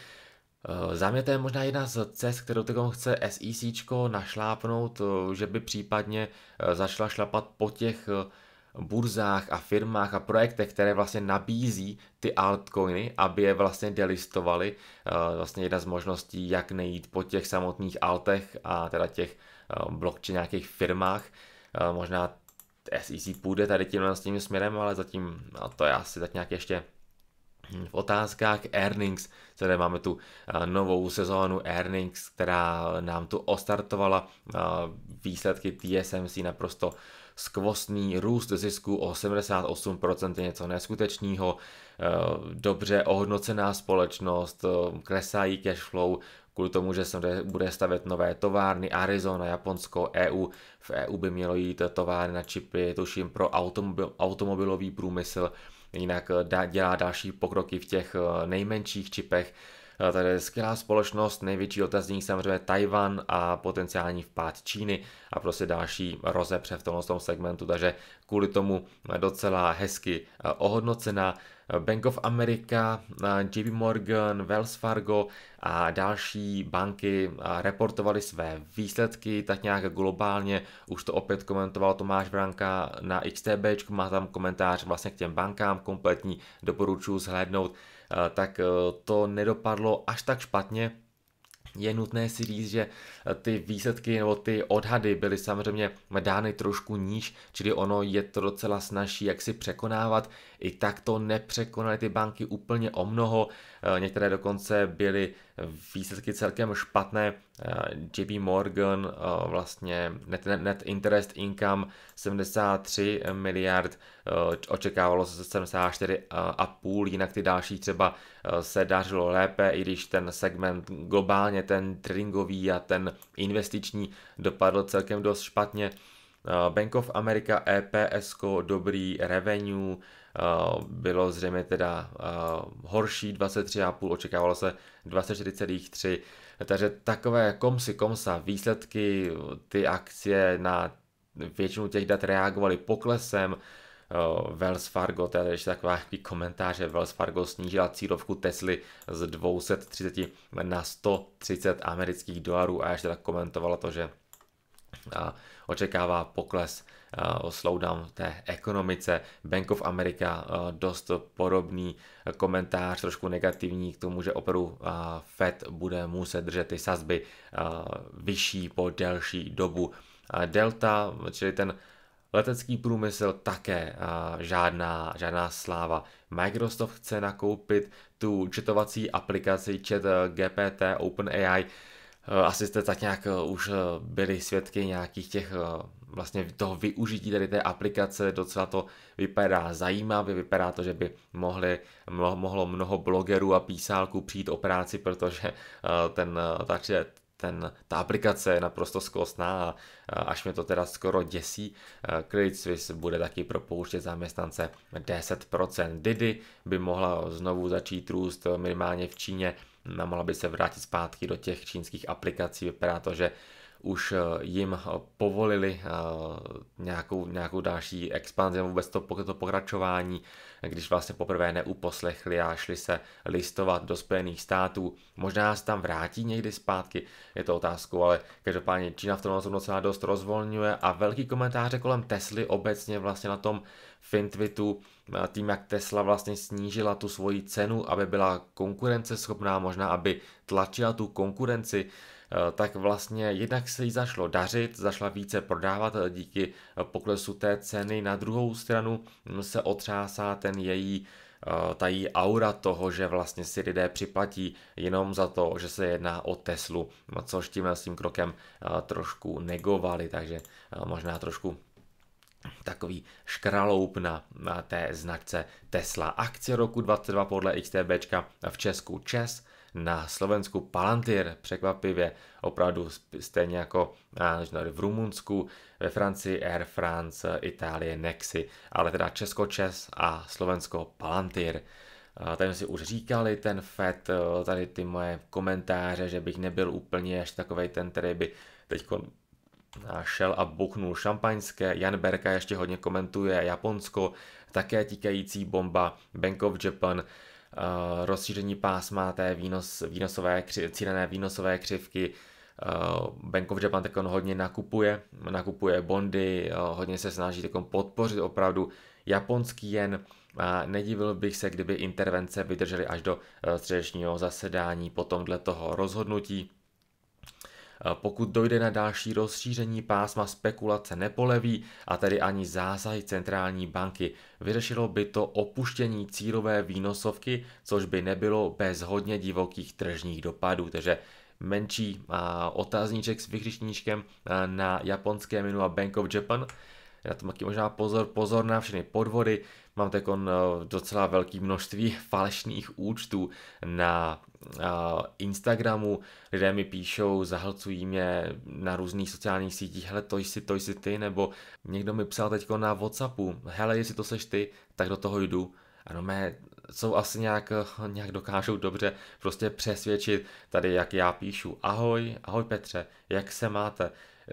Eh, Záměr to je možná jedna z cest, kterou teď chce SEC našlápnout, eh, že by případně eh, začala šlapat po těch burzách a firmách a projektech, které vlastně nabízí ty altcoiny, aby je vlastně delistovali. Vlastně jedna z možností, jak nejít po těch samotných altech a teda těch blockchain nějakých firmách. Možná SEC půjde tady tímhle s tím směrem, ale zatím no to je asi tak nějak ještě v otázkách earnings, které máme tu eh, novou sezónu earnings, která nám tu ostartovala eh, výsledky TSMC naprosto skvostný růst zisku o 78% je něco neskutečného, eh, dobře ohodnocená společnost, klesají cash flow, kvůli tomu, že se bude stavět nové továrny Arizona, Japonsko, EU. V EU by mělo jít továrny na čipy, tuším pro automobil, automobilový průmysl jinak eh, dělá další pokroky v těch eh, nejmenších čipech, Tady skvělá společnost, největší otazník samozřejmě Tajvan a potenciální vpád Číny a prostě další rozepře v tomhle tom segmentu, takže kvůli tomu docela hezky eh, ohodnocená. Bank of America, eh, JP Morgan, Wells Fargo a další banky eh, reportovaly své výsledky tak nějak globálně. Už to opět komentoval Tomáš Branka na XTB, má tam komentář vlastně k těm bankám kompletní, doporučuji zhlédnout Eh, tak eh, to nedopadlo až tak špatně. Je nutné si říct, že eh, ty výsledky nebo ty odhady byly samozřejmě dány trošku níž, čili ono je to docela snažší, jak si překonávat i tak to nepřekonaly ty banky úplně o mnoho. Eh, některé dokonce byly výsledky celkem špatné. Eh, JP Morgan eh, vlastně net, net interest income 73 miliard, očekávalo se 74,5, jinak ty další třeba se dařilo lépe, i když ten segment globálně, ten tradingový a ten investiční dopadl celkem dost špatně. Bank of America EPS dobrý, revenue Eh, bylo zřejmě teda eh, horší 23,5, očekávalo se 24,3, takže takové komsy komsa výsledky, ty akcie na většinu těch dat reagovaly poklesem, eh, Wells Fargo, to je ještě taková komentář, že Wells Fargo snížila cílovku Tesly z 230 na 130 amerických dolarů a ještě tak komentovala to, že očekává pokles Eh, o slowdown v té ekonomice. Bank of America eh, dost podobný komentář, trošku negativní k tomu, že opravdu eh, Fed bude muset držet ty sazby vyšší po delší dobu. Delta, čili ten Letecký průmysl také žádná, žádná sláva. Microsoft chce nakoupit tu četovací aplikaci chat GPT OpenAI Eh, asi jste tak nějak eh, už eh, byli svědky nějakých těch vlastně toho využití tady té aplikace, docela to vypadá zajímavě, vypadá to, že by mohli, mohlo mnoho blogerů a písálků přijít o práci, protože ten, takže ten, ta aplikace je naprosto skvostná a až mě to teda skoro děsí. Credit Suisse bude taky propouštět zaměstnance 10%. Didi by mohla znovu začít růst minimálně v Číně Mohla by se vrátit zpátky do těch čínských aplikací. Vypadá to, že už eh, jim eh, povolili eh, nějakou, nějakou další expanzi nebo vůbec to, to pokračování, když vlastně poprvé neuposlechli a šli se listovat do Spojených států. Možná se tam vrátí někdy zpátky, je to otázkou, ale každopádně Čína v tom docela dost rozvolňuje a velký komentáře kolem Tesly obecně vlastně na tom Fintwitu, tím jak Tesla vlastně snížila tu svoji cenu, aby byla konkurenceschopná, možná aby tlačila tu konkurenci, Eh, tak vlastně jednak se jí zašlo dařit, zašla více prodávat eh, díky eh, poklesu té ceny. Na druhou stranu hm, se otřásá ten její ta její aura toho, že vlastně si lidé připlatí jenom za to, že se jedná o Teslu, což tím s tím krokem trošku negovali, takže možná trošku takový škraloup na, na té značce Tesla. Akce roku 22 podle XTBčka v Česku ČES na Slovensku Palantir překvapivě, opravdu stejně jako v Rumunsku, ve Francii Air France, Itálie Nexi, ale teda Česko Čes a Slovensko Palantir. Tady si už říkali ten FED, e, tady ty moje komentáře, že bych nebyl úplně až takovej ten, který by teď šel a buchnul šampaňské. Jan Berka ještě hodně komentuje Japonsko, také tíkající bomba, Bank of Japan. Eh, rozšíření pásma té výnos, výnosové, cílené výnosové křivky. Eh, of Japan tak on hodně nakupuje, nakupuje bondy, eh, hodně se snaží takom podpořit opravdu japonský jen. A nedivil bych se, kdyby intervence vydržely až do středečního zasedání po tomhle toho rozhodnutí. Eh, pokud dojde na další rozšíření pásma spekulace nepoleví a tedy ani zásahy centrální banky, vyřešilo by to opuštění cílové výnosovky, což by nebylo bez hodně divokých tržních dopadů. Takže menší eh, otázníček s vykřičníčkem eh, na japonské minu a Bank of Japan. Na to taky možná pozor, pozor na všechny podvody, mám on eh, docela velké množství [laughs] falešných účtů na eh, Instagramu, lidé mi píšou, zahlcují mě na různých sociálních sítích, hele, to jsi, to jsi ty, nebo někdo mi psal teď na Whatsappu, hele, jestli to seš ty, tak do toho jdu. Ano, mé, jsou asi nějak, eh, nějak dokážou dobře prostě přesvědčit tady, jak já píšu. Ahoj, ahoj Petře, jak se máte?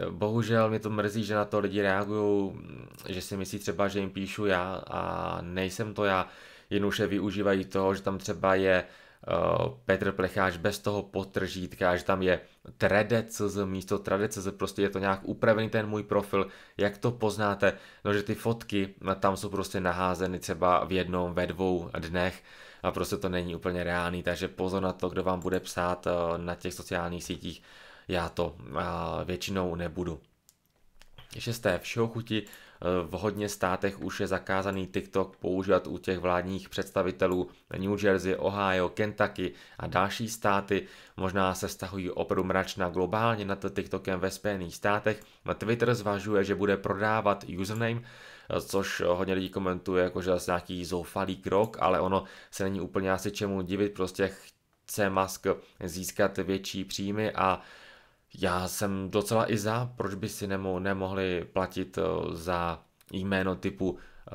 Bohužel mě to mrzí, že na to lidi reagují, že si myslí třeba, že jim píšu já a nejsem to já. Jednoduše využívají to, že tam třeba je eh, Petr Plecháč bez toho potržítka, že tam je tradecz místo tradecz, prostě je to nějak upravený ten můj profil, jak to poznáte, no že ty fotky eh, tam jsou prostě naházeny třeba v jednom, ve dvou dnech a prostě to není úplně reálný, takže pozor na to, kdo vám bude psát eh, na těch sociálních sítích, já to většinou nebudu. Šesté, všeho chuti e, v hodně státech už je zakázaný TikTok používat u těch vládních představitelů New Jersey, Ohio, Kentucky a další státy. Možná se stahují opravdu mračna globálně nad TikTokem ve Spojených státech. Twitter zvažuje, že bude prodávat username, e, což hodně lidí komentuje jako, že zase nějaký zoufalý krok, ale ono se není úplně asi čemu divit, prostě chce Musk získat větší příjmy a já jsem docela i za, proč by si nemohli platit eh, za jméno typu eh,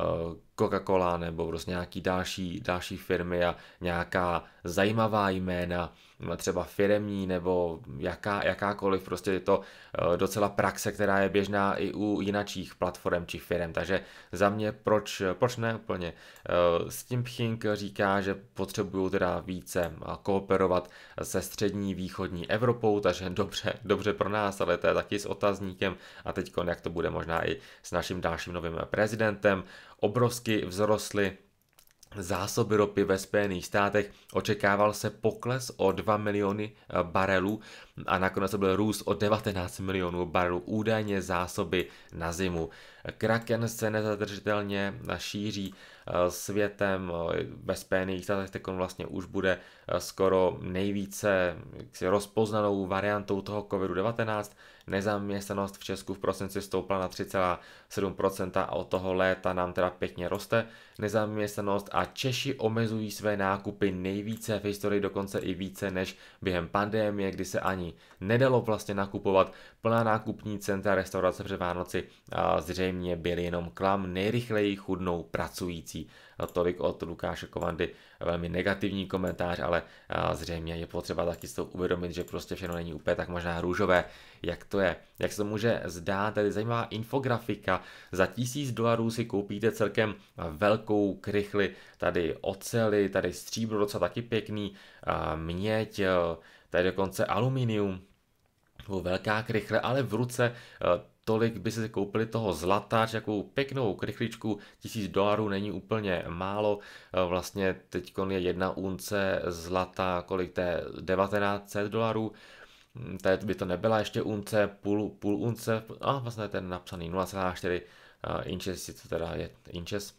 Coca-Cola nebo prostě nějaký další, další firmy a nějaká zajímavá jména, třeba firemní nebo jaká, jakákoliv, prostě je to eh, docela praxe, která je běžná i u jinacích platform či firm, takže za mě proč, proč ne úplně. Pchink eh, říká, že potřebují teda více kooperovat se střední východní Evropou, takže dobře, dobře pro nás, ale to je taky s otazníkem a teď jak to bude možná i s naším dalším novým prezidentem obrovsky vzrostly zásoby ropy ve Spojených státech. Očekával se pokles o 2 miliony eh, barelů a nakonec to byl růst o 19 milionů barelů údajně zásoby na zimu. Kraken se nezadržitelně šíří eh, světem eh, ve Spojených státech, tak on vlastně už bude Eh, skoro nejvíce jaksi, rozpoznanou variantou toho COVID-19. Nezaměstnanost v Česku v prosinci stoupla na 3,7% a od toho léta nám teda pěkně roste nezaměstnanost a Češi omezují své nákupy nejvíce v historii, dokonce i více než během pandémie, kdy se ani nedalo vlastně nakupovat. Plná nákupní centra restaurace před Vánoci a zřejmě byly jenom klam, nejrychleji chudnou pracující Eh, tolik od Lukáše Kovandy, velmi negativní komentář, ale eh, zřejmě je potřeba taky s tou uvědomit, že prostě všechno není úplně tak možná růžové, jak to je. Jak se to může zdát, tady zajímavá infografika, za tisíc dolarů si koupíte celkem velkou krychli, tady ocely, tady stříbro, docela taky pěkný, eh, měď, tady dokonce aluminium, velká krychle, ale v ruce tolik by se koupili toho zlata, či jakou pěknou krychličku, tisíc dolarů není úplně málo, eh, vlastně teď je jedna unce zlata, kolik to je, 1900 dolarů, mm, teď by to nebyla ještě unce, půl, půl unce, a vlastně ten napsaný 0,4 eh, inches, co teda je inches,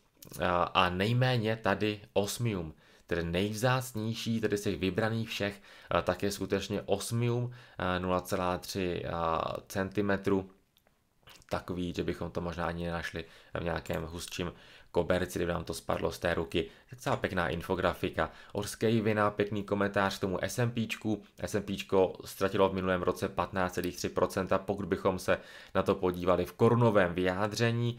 a, a nejméně tady osmium, tedy nejvzácnější, tedy z těch vybraných všech, eh, tak je skutečně osmium 0,3 cm, takový, že bychom to možná ani nenašli v nějakém hustším koberci, kdyby nám to spadlo z té ruky. celá pěkná infografika. Orskej vina, pěkný komentář k tomu SMPčku. SMPčko ztratilo v minulém roce 15,3%, pokud bychom se na to podívali v korunovém vyjádření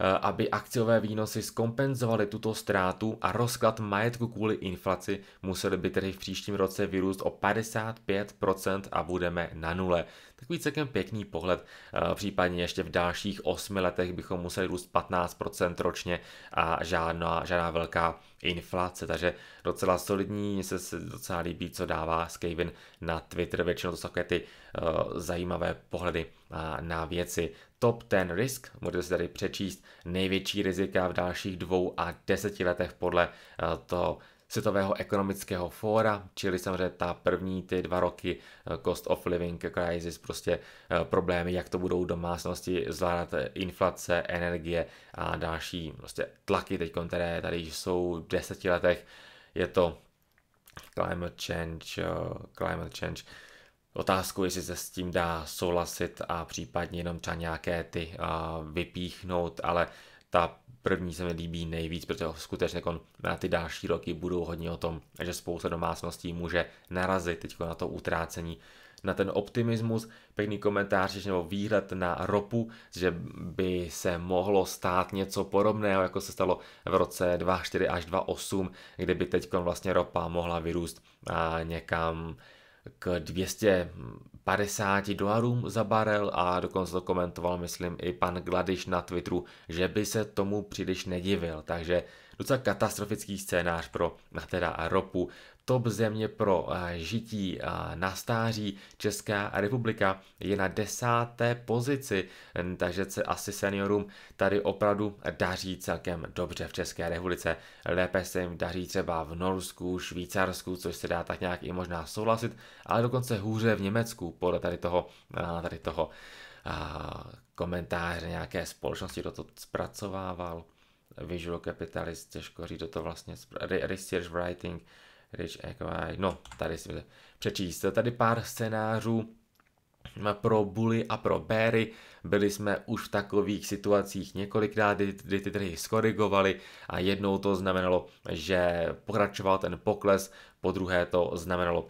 eh, aby akciové výnosy zkompenzovaly tuto ztrátu a rozklad majetku kvůli inflaci museli by tedy v příštím roce vyrůst o 55% a budeme na nule. Takový celkem pěkný pohled. Eh, případně ještě v dalších osmi letech bychom museli růst 15% ročně a žádná, žádná velká inflace, takže docela solidní, mně se docela líbí, co dává Skaven na Twitter, většinou to jsou takové ty uh, zajímavé pohledy uh, na věci. Top 10 risk, můžete si tady přečíst největší rizika v dalších dvou a deseti letech podle uh, toho Světového ekonomického fóra, čili samozřejmě ta první ty dva roky eh, cost of living crisis, prostě eh, problémy, jak to budou domácnosti zvládat eh, inflace, energie a další prostě tlaky teď, které tady jsou v deseti letech, je to climate change, climate change, Otázku, jestli se s tím dá souhlasit a případně jenom třeba nějaké ty vypíchnout, ale ta první se mi líbí nejvíc, protože skutečně jako na ty další roky budou hodně o tom, že spousta domácností může narazit teď na to utrácení, na ten optimismus, pěkný komentář nebo výhled na ropu, že by se mohlo stát něco podobného, jako se stalo v roce 24 až 28, kdyby teď vlastně ropa mohla vyrůst někam k 200 50 dolarům za barel a dokonce to komentoval, myslím, i pan Gladiš na Twitteru, že by se tomu příliš nedivil, takže docela katastrofický scénář pro teda ropu. Top země pro eh, žití eh, na stáří Česká republika je na desáté pozici, takže se asi seniorům tady opravdu daří celkem dobře v České republice. Lépe se jim daří třeba v Norsku, Švýcarsku, což se dá tak nějak i možná souhlasit, ale dokonce hůře v Německu podle tady toho, eh, tady toho komentáře nějaké společnosti, kdo to zpracovával. Visual Capitalist, těžko říct, do to vlastně, Research Writing, Rich acquire, no, tady si přečíst. Tady pár scénářů pro bully a pro béry. Byli jsme už v takových situacích několikrát, kdy, kdy ty trhy skorigovaly a jednou to znamenalo, že pokračoval ten pokles, po druhé to znamenalo,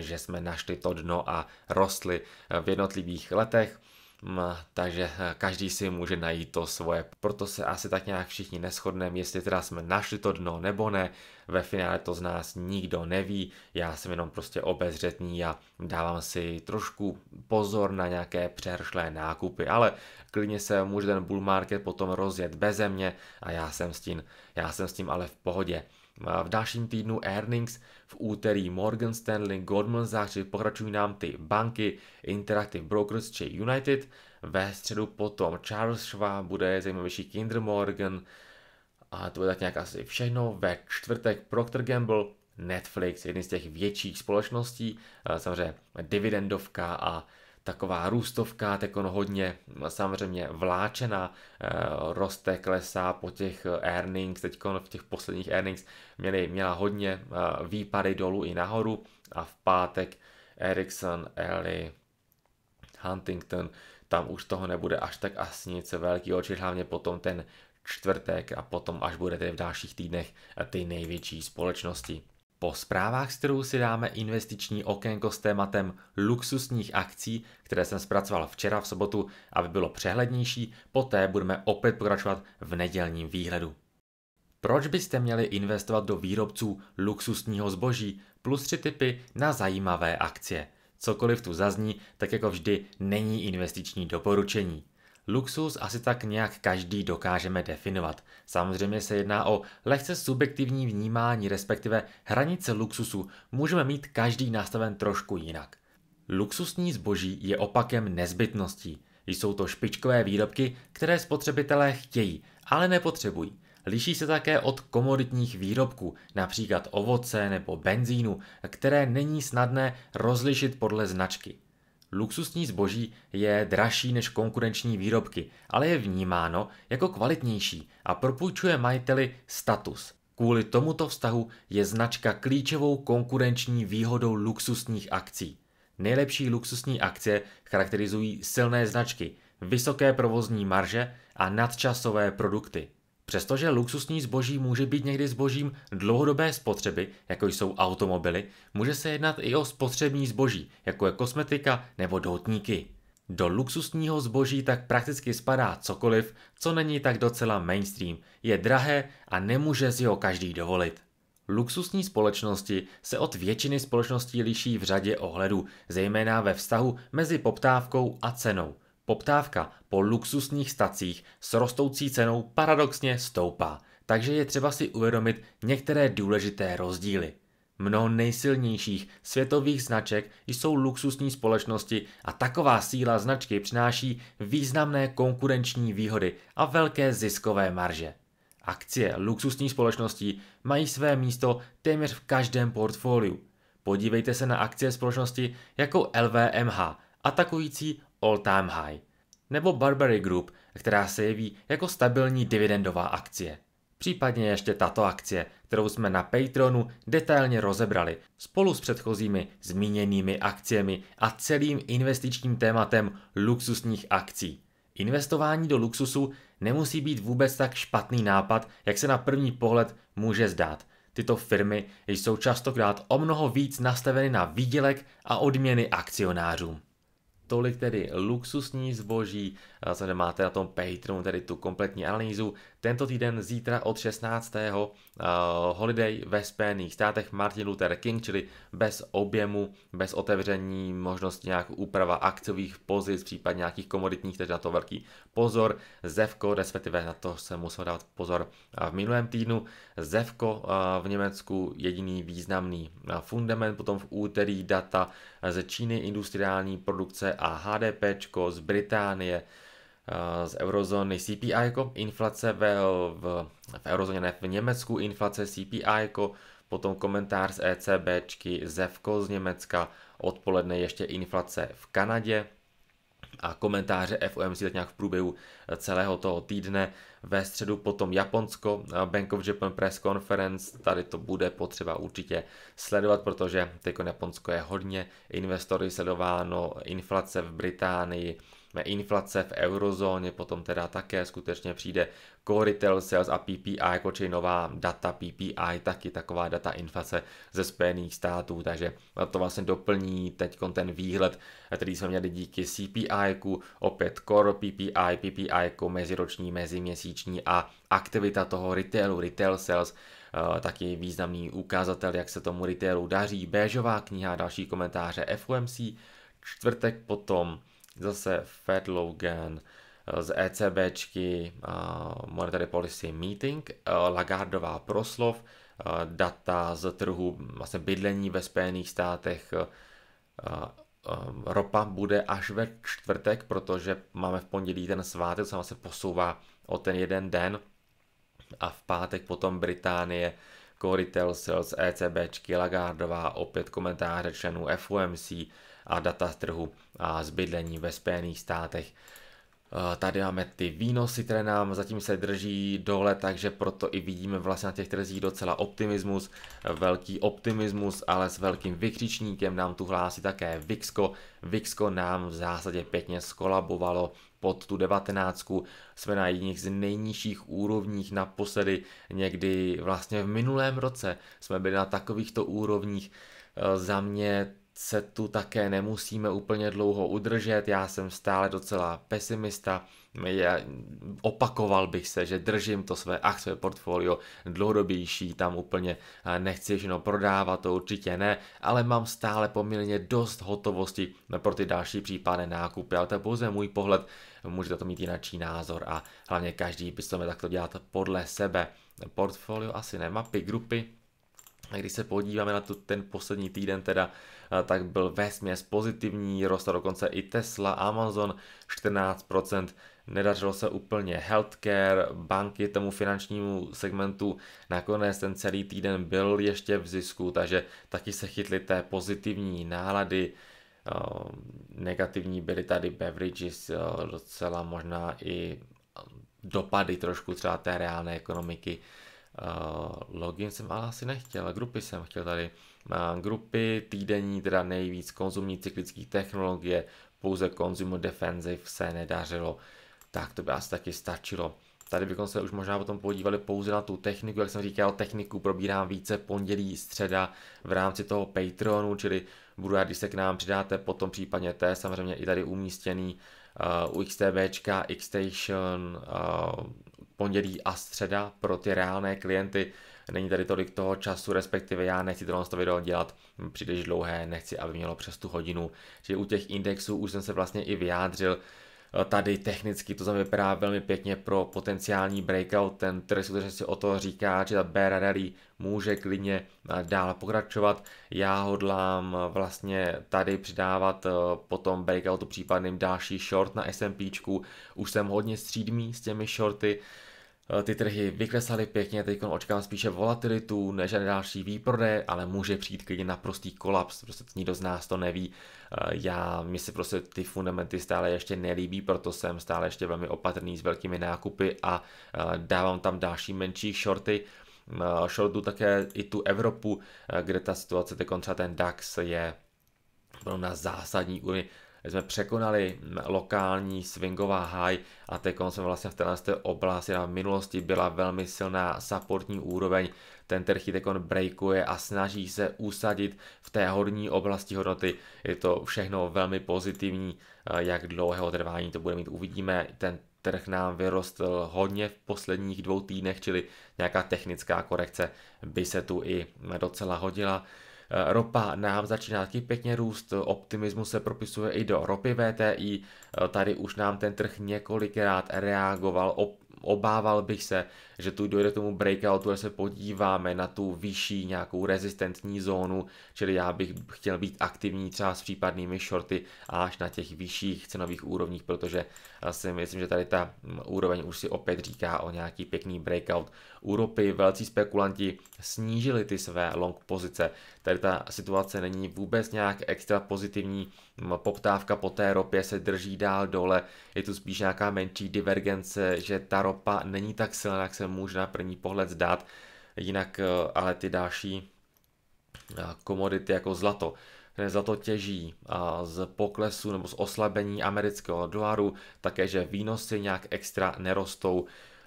že jsme našli to dno a rostli v jednotlivých letech. Mm, takže eh, každý si může najít to svoje. Proto se asi tak nějak všichni neschodneme, jestli teda jsme našli to dno nebo ne. Ve finále to z nás nikdo neví, já jsem jenom prostě obezřetný a dávám si trošku pozor na nějaké přeršlé nákupy, ale klidně se může ten bull market potom rozjet beze mě a já jsem s tím, já jsem s tím ale v pohodě. V dalším týdnu earnings úterý Morgan Stanley, Goldman Sachs, pokračují nám ty banky, Interactive Brokers či United, ve středu potom Charles Schwab, bude zajímavější Kinder Morgan a to je tak nějak asi všechno. Ve čtvrtek Procter Gamble, Netflix, jedny z těch větších společností, eh, samozřejmě dividendovka a taková růstovka, tak ono hodně no, samozřejmě vláčena, eh, roste, klesá po těch earnings, teď v těch posledních earnings měli, měla hodně eh, výpady dolů i nahoru a v pátek Ericsson, Eli, Huntington, tam už toho nebude až tak asi nic velký oči, hlavně potom ten čtvrtek a potom až bude tedy v dalších týdnech eh, ty největší společnosti. Po zprávách z trhu si dáme investiční okénko s tématem luxusních akcí, které jsem zpracoval včera v sobotu, aby bylo přehlednější, poté budeme opět pokračovat v nedělním výhledu. Proč byste měli investovat do výrobců luxusního zboží plus tři typy na zajímavé akcie? Cokoliv tu zazní, tak jako vždy není investiční doporučení. Luxus asi tak nějak každý dokážeme definovat. Samozřejmě se jedná o lehce subjektivní vnímání, respektive hranice luxusu můžeme mít každý nastaven trošku jinak. Luxusní zboží je opakem nezbytností. Jsou to špičkové výrobky, které spotřebitelé chtějí, ale nepotřebují. Liší se také od komoditních výrobků, například ovoce nebo benzínu, které není snadné rozlišit podle značky. Luxusní zboží je dražší než konkurenční výrobky, ale je vnímáno jako kvalitnější a propůjčuje majiteli status. Kvůli tomuto vztahu je značka klíčovou konkurenční výhodou luxusních akcí. Nejlepší luxusní akce charakterizují silné značky, vysoké provozní marže a nadčasové produkty. Přestože luxusní zboží může být někdy zbožím dlouhodobé spotřeby, jako jsou automobily, může se jednat i o spotřební zboží, jako je kosmetika nebo doutníky. Do luxusního zboží tak prakticky spadá cokoliv, co není tak docela mainstream, je drahé a nemůže si ho každý dovolit. Luxusní společnosti se od většiny společností liší v řadě ohledů, zejména ve vztahu mezi poptávkou a cenou – Poptávka po luxusních stacích s rostoucí cenou paradoxně stoupá, takže je třeba si uvědomit některé důležité rozdíly. Mnoho nejsilnějších světových značek jsou luxusní společnosti a taková síla značky přináší významné konkurenční výhody a velké ziskové marže. Akcie luxusních společností mají své místo téměř v každém portfoliu. Podívejte se na akcie společnosti jako LVMH, atakující All Time High, nebo Burberry Group, která se jeví jako stabilní dividendová akcie. Případně ještě tato akcie, kterou jsme na Patreonu detailně rozebrali spolu s předchozími zmíněnými akciemi a celým investičním tématem luxusních akcí. Investování do luxusu nemusí být vůbec tak špatný nápad, jak se na první pohled může zdát. Tyto firmy jsou častokrát o mnoho víc nastaveny na výdělek a odměny akcionářům. Tolik tedy luxusní zboží Vzhledem máte na tom Patreonu tedy tu kompletní analýzu. Tento týden zítra od 16. Eh, holiday ve Spojených státech Martin Luther King, čili bez objemu, bez otevření, možnost nějak úprava akciových pozic, případně nějakých komoditních, takže na to velký pozor. Zevko, respektive na to se musel dát pozor eh, v minulém týdnu. Zevko eh, v Německu jediný významný fundament, potom v úterý data ze Číny, industriální produkce a HDP z Británie z eurozóny CPI, ko jako inflace v, v, v eurozóně, ne, v Německu inflace CPI, ko jako potom komentář z ECBčky, Zevko z Německa, odpoledne ještě inflace v Kanadě a komentáře FOMC tak nějak v průběhu celého toho týdne. Ve středu potom Japonsko, Bank of Japan Press Conference, tady to bude potřeba určitě sledovat, protože teď Japonsko je hodně investory sledováno, inflace v Británii, inflace v eurozóně, potom teda také skutečně přijde Core Retail Sales a PPI, jako či nová data PPI, taky taková data inflace ze Spojených států, takže to vlastně doplní teď ten výhled, který jsme měli díky CPI, opět Core PPI, PPI, meziroční, meziměsíční a aktivita toho retailu, retail sales, eh, taky významný ukazatel, jak se tomu retailu daří, béžová kniha, další komentáře FOMC, čtvrtek potom zase Fed Logan eh, z ECBčky eh, Monetary Policy Meeting, eh, Lagardová proslov, data z trhu vlastně bydlení ve Spojených státech, ropa bude až ve čtvrtek, protože máme v pondělí ten svátek, co se vlastně posouvá o ten jeden den a v pátek potom Británie, Cory Telsills, ECBčky, Lagardová, opět komentáře členů FOMC a data z trhu a zbydlení ve Spojených státech. Eh, tady máme ty výnosy, které nám zatím se drží dole, takže proto i vidíme vlastně na těch trzích docela optimismus, velký optimismus, ale s velkým vykřičníkem nám tu hlásí také Vixko. Vixko nám v zásadě pěkně skolabovalo pod tu 19. Jsme na jedných z nejnižších úrovních naposledy někdy vlastně v minulém roce jsme byli na takovýchto úrovních. Eh, za mě se tu také nemusíme úplně dlouho udržet, já jsem stále docela pesimista, já opakoval bych se, že držím to své akciové portfolio dlouhodobější, tam úplně nechci všechno prodávat, to určitě ne, ale mám stále poměrně dost hotovosti pro ty další případné nákupy, ale to je pouze můj pohled, můžete to mít jinačí názor a hlavně každý by se takto dělat podle sebe. Portfolio asi nemapy, grupy, a když se podíváme na tu, ten poslední týden, teda, tak byl směs pozitivní, rostl dokonce i Tesla, Amazon 14%, nedařilo se úplně healthcare, banky tomu finančnímu segmentu, nakonec ten celý týden byl ještě v zisku, takže taky se chytly té pozitivní nálady, negativní byly tady beverages, docela možná i dopady trošku třeba té reálné ekonomiky, Uh, login jsem ale asi nechtěl, grupy jsem chtěl tady. Uh, grupy týdenní, teda nejvíc konzumní cyklických technologie, pouze Consumer Defensive se nedařilo. Tak to by asi taky stačilo. Tady bychom se už možná potom podívali pouze na tu techniku, jak jsem říkal, techniku probírám více pondělí, středa v rámci toho Patreonu, čili budu rád, když se k nám přidáte, potom případně té samozřejmě i tady umístěný uh, u XTBčka, Xstation, uh, pondělí a středa pro ty reálné klienty. Není tady tolik toho času, respektive já nechci tohle to video dělat příliš dlouhé, nechci, aby mělo přes tu hodinu. Čili u těch indexů už jsem se vlastně i vyjádřil, eh, tady technicky to vypadá velmi pěkně pro potenciální breakout. Ten trh skutečně si o to říká, že ta bear rally může klidně eh, dál pokračovat. Já hodlám eh, vlastně tady přidávat potom breakoutu případným další short na S&P. Už jsem hodně střídmý s těmi shorty, Eh, ty trhy vyklesaly pěkně, teď očekávám spíše volatilitu než další výprodej, ale může přijít klidně naprostý kolaps, prostě nikdo z nás to neví. Eh, já, mi se prostě ty fundamenty stále ještě nelíbí, proto jsem stále ještě velmi opatrný s velkými nákupy a eh, dávám tam další menší shorty, shortu také i tu Evropu, kde ta situace, teď třeba ten DAX je na zásadní úrovni jsme překonali lokální swingová high a teď jsme vlastně v této oblasti na minulosti byla velmi silná supportní úroveň. Ten trh tekon breakuje a snaží se usadit v té horní oblasti hodnoty. Je to všechno velmi pozitivní, eh, jak dlouhého trvání to bude mít, uvidíme. Ten trh nám vyrostl hodně v posledních dvou týdnech, čili nějaká technická korekce by se tu i docela hodila. Eh, ropa nám začíná taky pěkně růst, optimismus se propisuje i do ropy VTI, eh, tady už nám ten trh několikrát reagoval, obával bych se, že tu dojde k tomu breakoutu, že se podíváme na tu vyšší nějakou rezistentní zónu, čili já bych chtěl být aktivní třeba s případnými shorty až na těch vyšších cenových úrovních, protože eh, si myslím, že tady ta mm, úroveň už si opět říká o nějaký pěkný breakout ropy velcí spekulanti snížili ty své long pozice. Tady ta situace není vůbec nějak extra pozitivní. Poptávka po té ropě se drží dál dole. Je tu spíš nějaká menší divergence, že ta ropa není tak silná, jak se může na první pohled zdát. Jinak e, ale ty další e, komodity jako zlato, které zlato těží z poklesu nebo z oslabení amerického dolaru, také že výnosy nějak extra nerostou.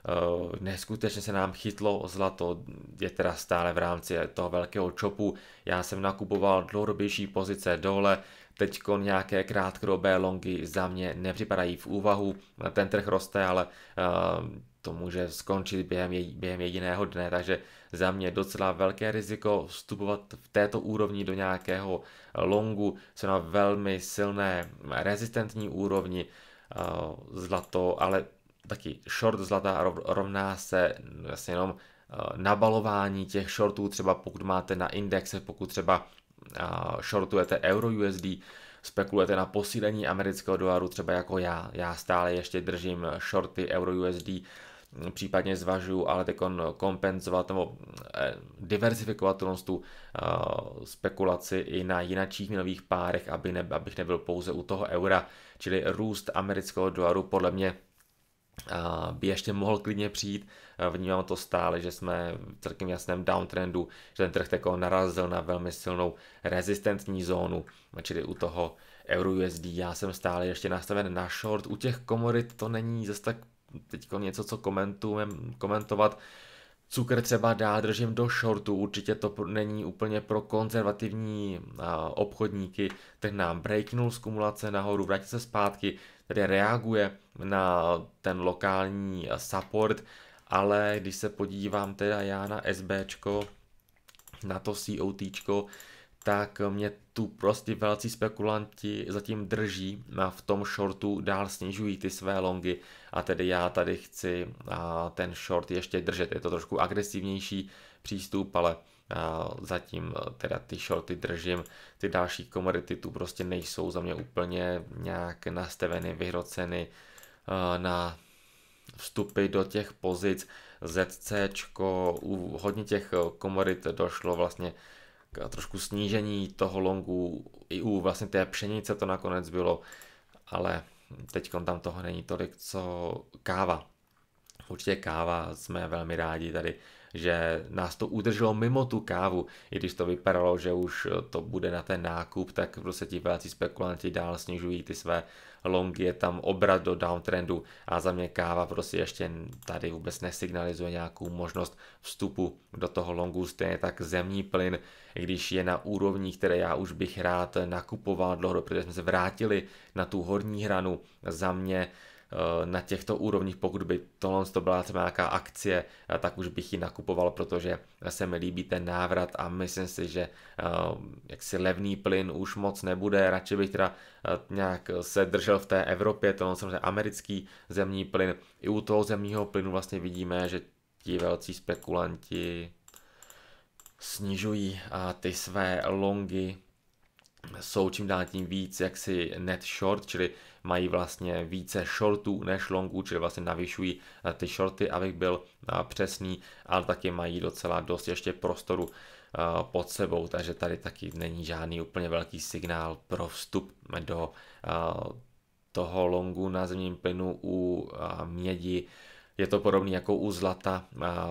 Eh, neskutečně se nám chytlo o zlato, je teda stále v rámci toho velkého čopu. Já jsem nakupoval dlouhodobější pozice dole, teď nějaké krátkodobé longy za mě nepřipadají v úvahu, ten trh roste, ale eh, to může skončit během, jej, během jediného dne, takže za mě docela velké riziko vstupovat v této úrovni do nějakého longu, jsou na velmi silné rezistentní úrovni, eh, zlato, ale taky short zlata rovná se mm, vlastně jenom eh, nabalování těch shortů, třeba pokud máte na indexe pokud třeba eh, shortujete euro USD, spekulujete na posílení amerického dolaru, třeba jako já. Já stále ještě držím shorty euro USD, mm, případně zvažuju, ale teď kompenzovat nebo eh, diversifikovat tu spekulaci i na jinakých měnových párech, aby ne, abych nebyl pouze u toho eura, čili růst amerického dolaru podle mě by ještě mohl klidně přijít. Vnímám to stále, že jsme v celkem jasném downtrendu, že ten trh tako narazil na velmi silnou rezistentní zónu, čili u toho USD já jsem stále ještě nastaven na short, u těch komorit to není zase tak teď něco, co komentovat. Cukr třeba dál držím do shortu, určitě to není úplně pro konzervativní obchodníky, Tak nám breaknul z kumulace nahoru, vrátí se zpátky, tedy reaguje na ten lokální support, ale když se podívám teda já na SBčko, na to COTčko, tak mě tu prostě velcí spekulanti zatím drží a v tom shortu dál snižují ty své longy a tedy já tady chci ten short ještě držet. Je to trošku agresivnější přístup, ale zatím e, teda ty shorty držím, ty další komodity tu prostě nejsou za mě úplně nějak nastaveny, vyhroceny e, na vstupy do těch pozic ZC, u hodně těch e, komodit došlo vlastně k trošku snížení toho longu, i u vlastně té pšenice to nakonec bylo, ale teď tam toho není tolik, co káva. Určitě káva jsme velmi rádi tady že nás to udrželo mimo tu kávu, i když to vypadalo, že už to bude na ten nákup, tak prostě ti velcí spekulanti dál snižují ty své longy, je tam obrat do downtrendu a za mě káva prostě ještě tady vůbec nesignalizuje nějakou možnost vstupu do toho longu, stejně tak zemní plyn, když je na úrovni, které já už bych rád nakupoval dlouho, protože jsme se vrátili na tu horní hranu, za mě Eh, na těchto úrovních, pokud by tohle to byla třeba nějaká akcie, eh, tak už bych ji nakupoval, protože se mi líbí ten návrat a myslím si, že eh, jaksi levný plyn už moc nebude, radši bych teda nějak se držel v té Evropě, to samozřejmě americký zemní plyn, i u toho zemního plynu vlastně vidíme, že ti velcí spekulanti snižují ty své longy jsou čím dál tím víc jaksi net short, čili mají vlastně více shortů než longů, čili vlastně navyšují eh, ty shorty, abych byl eh, přesný, ale taky mají docela dost ještě prostoru eh, pod sebou, takže tady taky není žádný úplně velký signál pro vstup do toho longu na zemním plynu u mědi je to podobný jako u zlata,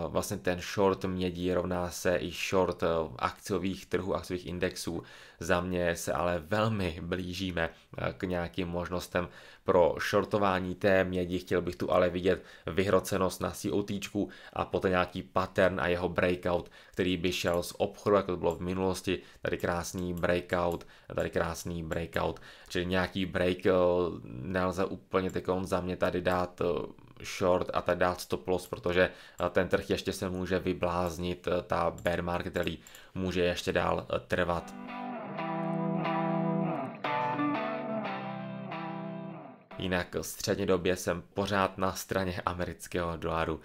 vlastně ten short mědí rovná se i short eh, akciových trhů, akciových indexů. Za mě se ale velmi blížíme eh, k nějakým možnostem pro shortování té mědi. Chtěl bych tu ale vidět vyhrocenost na COT a poté nějaký pattern a jeho breakout, který by šel z obchodu, jako to bylo v minulosti. Tady krásný breakout, tady krásný breakout, čili nějaký break eh, nelze úplně teď za mě tady dát short a tak dát stop loss, protože eh, ten trh ještě se může vybláznit, eh, ta bear market rally může ještě dál eh, trvat. Jinak době jsem pořád na straně amerického dolaru.